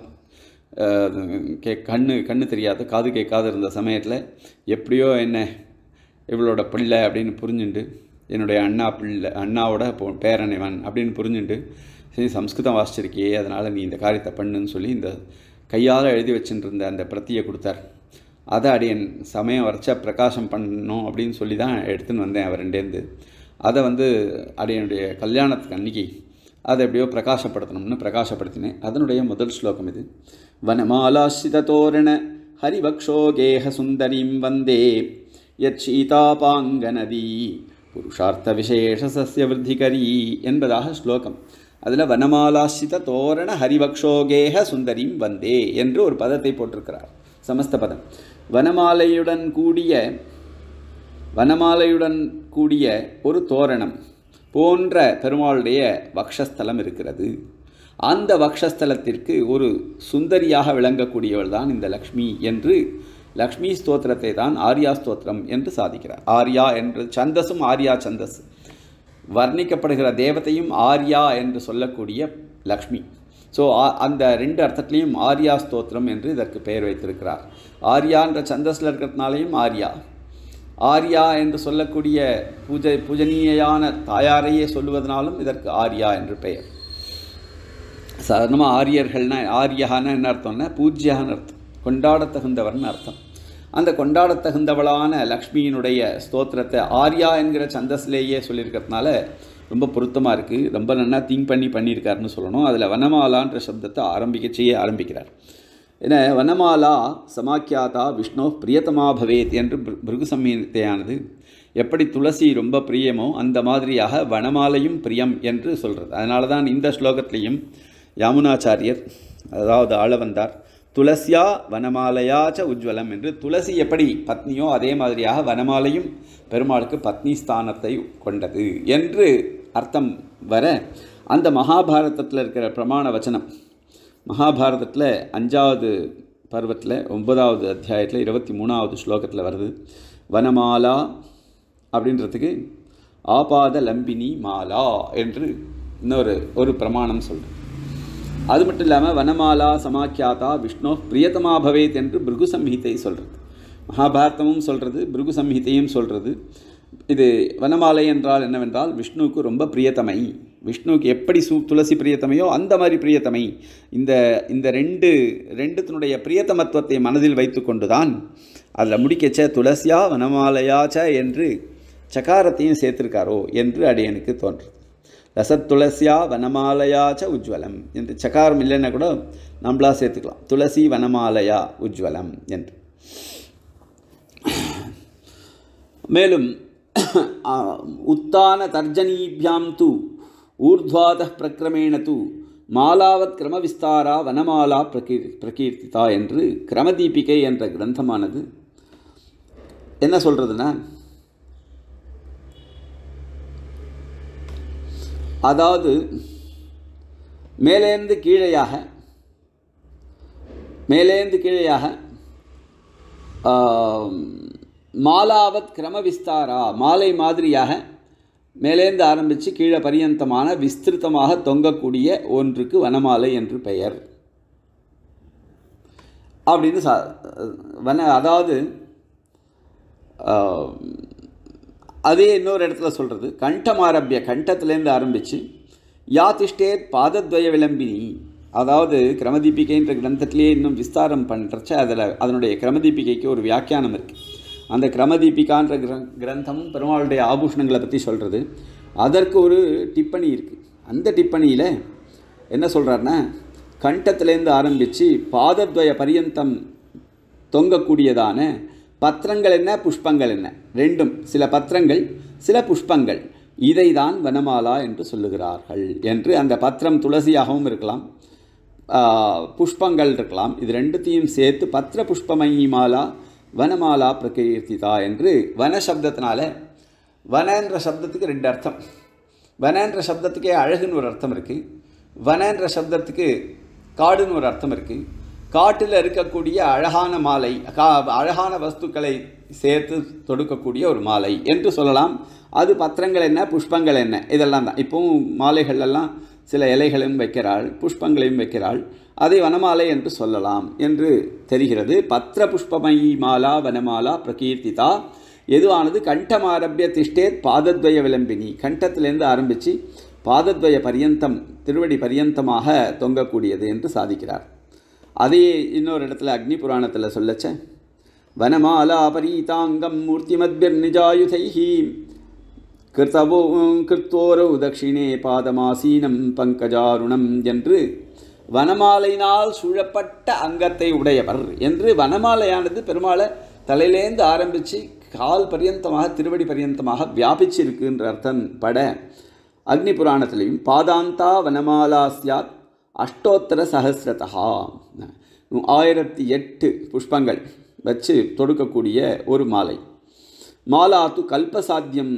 கே கண்ணு கண்ணு தெரியாத காது கேட்காது இருந்த சமயத்தில் எப்படியோ என்ன இவளோட பிள்ளை அப்படின்னு புரிஞ்சுண்டு என்னுடைய அண்ணா பிள்ளை அண்ணாவோட போ பேரணைவன் அப்படின்னு புரிஞ்சுண்டு சரி சம்ஸ்கிருதம் வாசிச்சிருக்கியே அதனால் நீ இந்த காரியத்தை பண்ணுன்னு சொல்லி இந்த கையால் எழுதி வச்சுட்டு அந்த பிரத்தியை கொடுத்தார் அதை அடியன் சமயம் வரைச்சா பிரகாசம் பண்ணணும் அப்படின்னு சொல்லி தான் எடுத்துன்னு வந்தேன் அவர் ரெண்டேந்து அதை வந்து அடியனுடைய கல்யாணத்துக்கு அன்னைக்கு அதை எப்படியோ பிரகாசப்படுத்தணும்னு பிரகாசப்படுத்தினேன் அதனுடைய முதல் ஸ்லோகம் இது वनमालाश्रिततोरण வந்தே யத் சீதாபாங்க யச்சீதாபாங்கநதி புருஷார்த்த விசேஷ சசியவருத்திகரி என்பதாக ஸ்லோகம் அதில் வனமாலாசித தோரண ஹரிவக்ஷோகேஹ சுந்தரிம் வந்தே என்று ஒரு பதத்தை போட்டிருக்கிறார் சமஸ்த பதம் வனமாலையுடன் கூடிய வனமாலையுடன் கூடிய ஒரு தோரணம் போன்ற பெருமாளுடைய வக்ஷஸ்தலம் இருக்கிறது அந்த வக்ஷஸ்தலத்திற்கு ஒரு சுந்தரியாக விளங்கக்கூடியவள் தான் இந்த லக்ஷ்மி என்று லக்ஷ்மி ஸ்தோத்திரத்தை தான் ஆர்யா ஸ்தோத்திரம் என்று சாதிக்கிறார் ஆர்யா என்று சந்தஸும் ஆர்யா சந்தஸ் வர்ணிக்கப்படுகிற தேவத்தையும் ஆர்யா என்று சொல்லக்கூடிய லக்ஷ்மி ஸோ அந்த ரெண்டு அர்த்தத்துலேயும் ஆர்யா ஸ்தோத்திரம் என்று இதற்கு பெயர் வைத்திருக்கிறார் ஆர்யா என்ற சந்தஸில் இருக்கிறதுனாலையும் ஆர்யா ஆர்யா என்று சொல்லக்கூடிய பூஜை பூஜனீயான தாயாரையே சொல்லுவதனாலும் இதற்கு ஆர்யா என்று பெயர் சாதாரணமாக ஆரியர்கள்னா ஆரியான்னு என்ன அர்த்தம்னா பூஜ்யான்னு அர்த்தம் கொண்டாட தகுந்தவர்னு அர்த்தம் அந்த கொண்டாட தகுந்தவளான லக்ஷ்மியினுடைய ஸ்தோத்திரத்தை ஆர்யா என்கிற சந்தஸ்லேயே சொல்லியிருக்கிறதுனால ரொம்ப பொருத்தமாக இருக்குது ரொம்ப நல்லா திங்க் பண்ணி பண்ணியிருக்காருன்னு சொல்லணும் அதில் வனமாலான்ற சப்தத்தை ஆரம்பிக்கச்சேயே ஆரம்பிக்கிறார் ஏன்னா வனமாலா சமாக்கியாதா விஷ்ணு பிரியத்தமா பவேத் என்று பிருகு எப்படி துளசி ரொம்ப பிரியமோ அந்த மாதிரியாக வனமாலையும் பிரியம் என்று சொல்கிறது அதனால தான் இந்த ஸ்லோகத்திலையும் யமுனாச்சாரியர் அதாவது ஆள வந்தார் துளசியா வனமாலையாச்ச உஜ்வலம் என்று துளசி எப்படி பத்னியோ அதே மாதிரியாக வனமாலையும் பெருமாளுக்கு பத்னி ஸ்தானத்தை கொண்டது என்று அர்த்தம் வர அந்த மகாபாரதத்தில் இருக்கிற பிரமாண வச்சனம் மகாபாரதத்தில் அஞ்சாவது பருவத்தில் ஒன்பதாவது அத்தியாயத்தில் இருபத்தி மூணாவது ஸ்லோகத்தில் வருது வனமாலா அப்படின்றதுக்கு ஆபாத லம்பினி மாலா என்று இன்னொரு ஒரு பிரமாணம் சொல்கிறது அது மட்டும் இல்லாமல் வனமாலா சமாக்கியாதா விஷ்ணு பிரியதமா பவேத் என்று பிருகு சம்ஹிதை சொல்கிறது மகாபாரதமும் சொல்கிறது பிருகு சம்ஹிதையும் சொல்கிறது இது வனமாலை என்றால் என்னவென்றால் விஷ்ணுவுக்கு ரொம்ப பிரியத்தமை விஷ்ணுவுக்கு எப்படி சு துளசி பிரியத்தமையோ அந்த மாதிரி பிரியத்தமை இந்த இந்த ரெண்டு ரெண்டுத்தினுடைய பிரியத்தமத்துவத்தை மனதில் வைத்து கொண்டு தான் அதில் முடிக்கச்ச துளசியா வனமாலையாச்ச என்று சக்காரத்தையும் சேர்த்துருக்காரோ என்று அடியனுக்கு தோன்றுது ரசத்துளசியா வனமாலயா ச உஜ்வலம் என்று சக்காரம் இல்லைன்னா கூட நம்மளா சேர்த்துக்கலாம் துளசி வனமாலையா உஜ்வலம் என்று மேலும் உத்தான தர்ஜனீபியாம் தூ ஊர்துவாத பிரக்கிரமேண தூ மாலாவத் கிரமவிஸ்தாரா வனமாலா பிரகீர் பிரகீர்த்திதா என்று கிரமதீபிகை என்ற கிரந்தமானது என்ன சொல்கிறதுனா அதாவது மேலேருந்து கீழேயாக மேலேந்து கீழேயாக மாலாவத் கிரம விஸ்தாரா மாலை மாதிரியாக மேலேந்து ஆரம்பித்து கீழே பரியந்தமான விஸ்திருத்தமாக தொங்கக்கூடிய ஒன்றுக்கு வனமாலை என்று பெயர் அப்படின்னு சா வன அதாவது அதே இன்னொரு இடத்துல சொல்கிறது கண்டம் ஆரம்பிய கண்டத்துலேருந்து ஆரம்பித்து யாதிஷ்டே பாதத்வய விளம்பினி அதாவது கிரமதீபிகைன்ற கிரந்தத்திலேயே இன்னும் விஸ்தாரம் பண்ணுறச்ச அதில் அதனுடைய கிரமதீபிகைக்கு ஒரு வியாக்கியானம் இருக்குது அந்த கிரமதீபிகான்ற கிர கிரந்தம் பெருமாளுடைய ஆபூஷணங்களை பற்றி சொல்கிறது அதற்கு ஒரு டிப்பணி இருக்குது அந்த டிப்பணியில் என்ன சொல்கிறாருன்னா கண்டத்துலேருந்து ஆரம்பித்து பாதத்வய பரியந்தம் தொங்கக்கூடியதான பத்திரங்கள் என்ன புஷ்பங்கள் என்ன ரெண்டும் சில பத்திரங்கள் சில புஷ்பங்கள் இதை தான் வனமாலா என்று சொல்லுகிறார்கள் என்று அந்த பத்திரம் துளசியாகவும் இருக்கலாம் புஷ்பங்கள் இருக்கலாம் இது ரெண்டுத்தையும் சேர்த்து பத்திர புஷ்பமயி மாலா வனமாலா பிரகீர்த்திதா என்று வன சப்தத்தினால வனன்ற சப்தத்துக்கு ரெண்டு அர்த்தம் வனன்ற சப்தத்துக்கே அழகுன்னு ஒரு அர்த்தம் இருக்குது வனன்ற சப்தத்துக்கு காடுன்னு ஒரு அர்த்தம் இருக்குது காட்டில் இருக்கக்கூடிய அழகான மாலை கா அழகான வஸ்துக்களை சேர்த்து தொடுக்கக்கூடிய ஒரு மாலை என்று சொல்லலாம் அது பத்திரங்கள் என்ன புஷ்பங்கள் என்ன இதெல்லாம் தான் இப்போவும் மாலைகளெல்லாம் சில இலைகளையும் வைக்கிறாள் புஷ்பங்களையும் வைக்கிறாள் அதை வனமாலை என்று சொல்லலாம் என்று தெரிகிறது பத்திர புஷ்பமயி மாலா வனமாலா பிரகீர்த்திதா எதுவானது கண்டம் ஆரம்பிய திஷ்டேத் பாதத்வய விளம்பினி கண்டத்திலேருந்து ஆரம்பித்து பாதத்வய பரியந்தம் திருவடி பரியந்தமாக தொங்கக்கூடியது என்று சாதிக்கிறார் அதையே இன்னொரு இடத்துல அக்னி புராணத்தில் சொல்லச்ச வனமாலா பரீதாங்கம் மூர்த்திமத்பிர் நிஜாயுதைஹி கிருத்தவோ கிருத்தோரோ தட்சிணே பாதமாசீனம் பங்கஜாருணம் என்று வனமாலையினால் சூழப்பட்ட அங்கத்தை உடையவர் என்று வனமாலையானது பெருமாளை தலையிலேந்து ஆரம்பித்து கால் பரியந்தமாக திருவடி பரியந்தமாக வியாபிச்சிருக்குன்ற அர்த்தம் பட அக்னி புராணத்திலையும் பாதாந்தா வனமாலா சியாத் அஷ்டோத்தர சகசிரதா ஆயிரத்தி எட்டு புஷ்பங்கள் வச்சு தொடுக்கக்கூடிய ஒரு மாலை மாலாத்து கல்பசாத்தியம்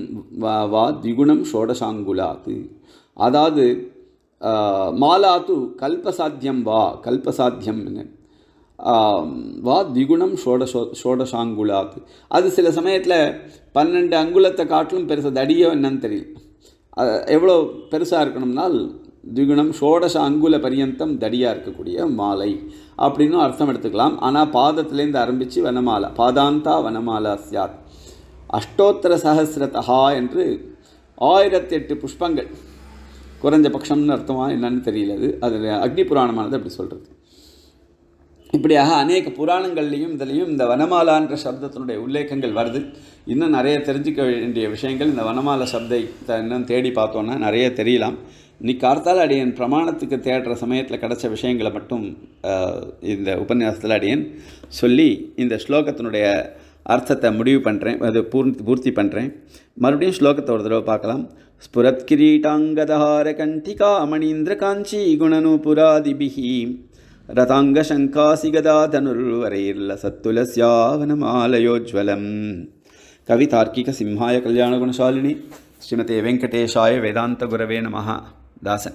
வா திகுணம் ஷோடசாங்குலாத்து அதாவது மாலாத்து கல்பசாத்தியம் வா கல்பசாத்தியம் வா திகுணம் ஷோடசோ ஷோடசாங்குலாத்து அது சில சமயத்தில் பன்னெண்டு அங்குலத்தை காட்டிலும் பெருசாக தடியோ என்னன்னு தெரியும் எவ்வளோ பெருசாக இருக்கணும்னால் திகுணம் ஷோடச அங்குல பரியந்தம் தடியாக இருக்கக்கூடிய மாலை அப்படின்னு அர்த்தம் எடுத்துக்கலாம் ஆனால் பாதத்துலேருந்து ஆரம்பித்து வனமாலா பாதாந்தா வனமாலா சியாத் அஷ்டோத்தர சஹசிரதா என்று ஆயிரத்தி எட்டு புஷ்பங்கள் குறைஞ்ச பட்சம்னு அர்த்தமா என்னன்னு தெரியல அது அதில் அக்னி புராணமானது அப்படி சொல்கிறது இப்படியாக அநேக புராணங்கள்லையும் இதுலேயும் இந்த வனமாலான்ற சப்தத்தினுடைய உல்லேக்கங்கள் வருது இன்னும் நிறைய தெரிஞ்சிக்க வேண்டிய விஷயங்கள் இந்த வனமாலா சப்தை இன்னும் தேடி பார்த்தோன்னா நிறைய தெரியலாம் இன்றைக்கி கார்த்தால் அடியன் பிரமாணத்துக்கு தேடுற சமயத்தில் கிடச்ச விஷயங்களை மட்டும் இந்த உபன்யாசத்தில் அடியன் சொல்லி இந்த ஸ்லோகத்தினுடைய அர்த்தத்தை முடிவு பண்ணுறேன் அது பூர்த்தி பூர்த்தி பண்ணுறேன் மறுபடியும் ஸ்லோகத்தை ஒரு தடவை பார்க்கலாம் ஸ்புரத் கண்டிகா அமணீந்திர காஞ்சி குணநூபுராதிபிஹி ரதாங்க சங்காசி கதா தனுர்வரைர்ல சத்துலஸ்யாவனமாலயோஜ்வலம் கவிதார்க்கிக சிம்ஹாய கல்யாண குணசாலினி ஸ்ரீமதே வெங்கடேஷாய வேதாந்த குரவே நமஹா දාසන්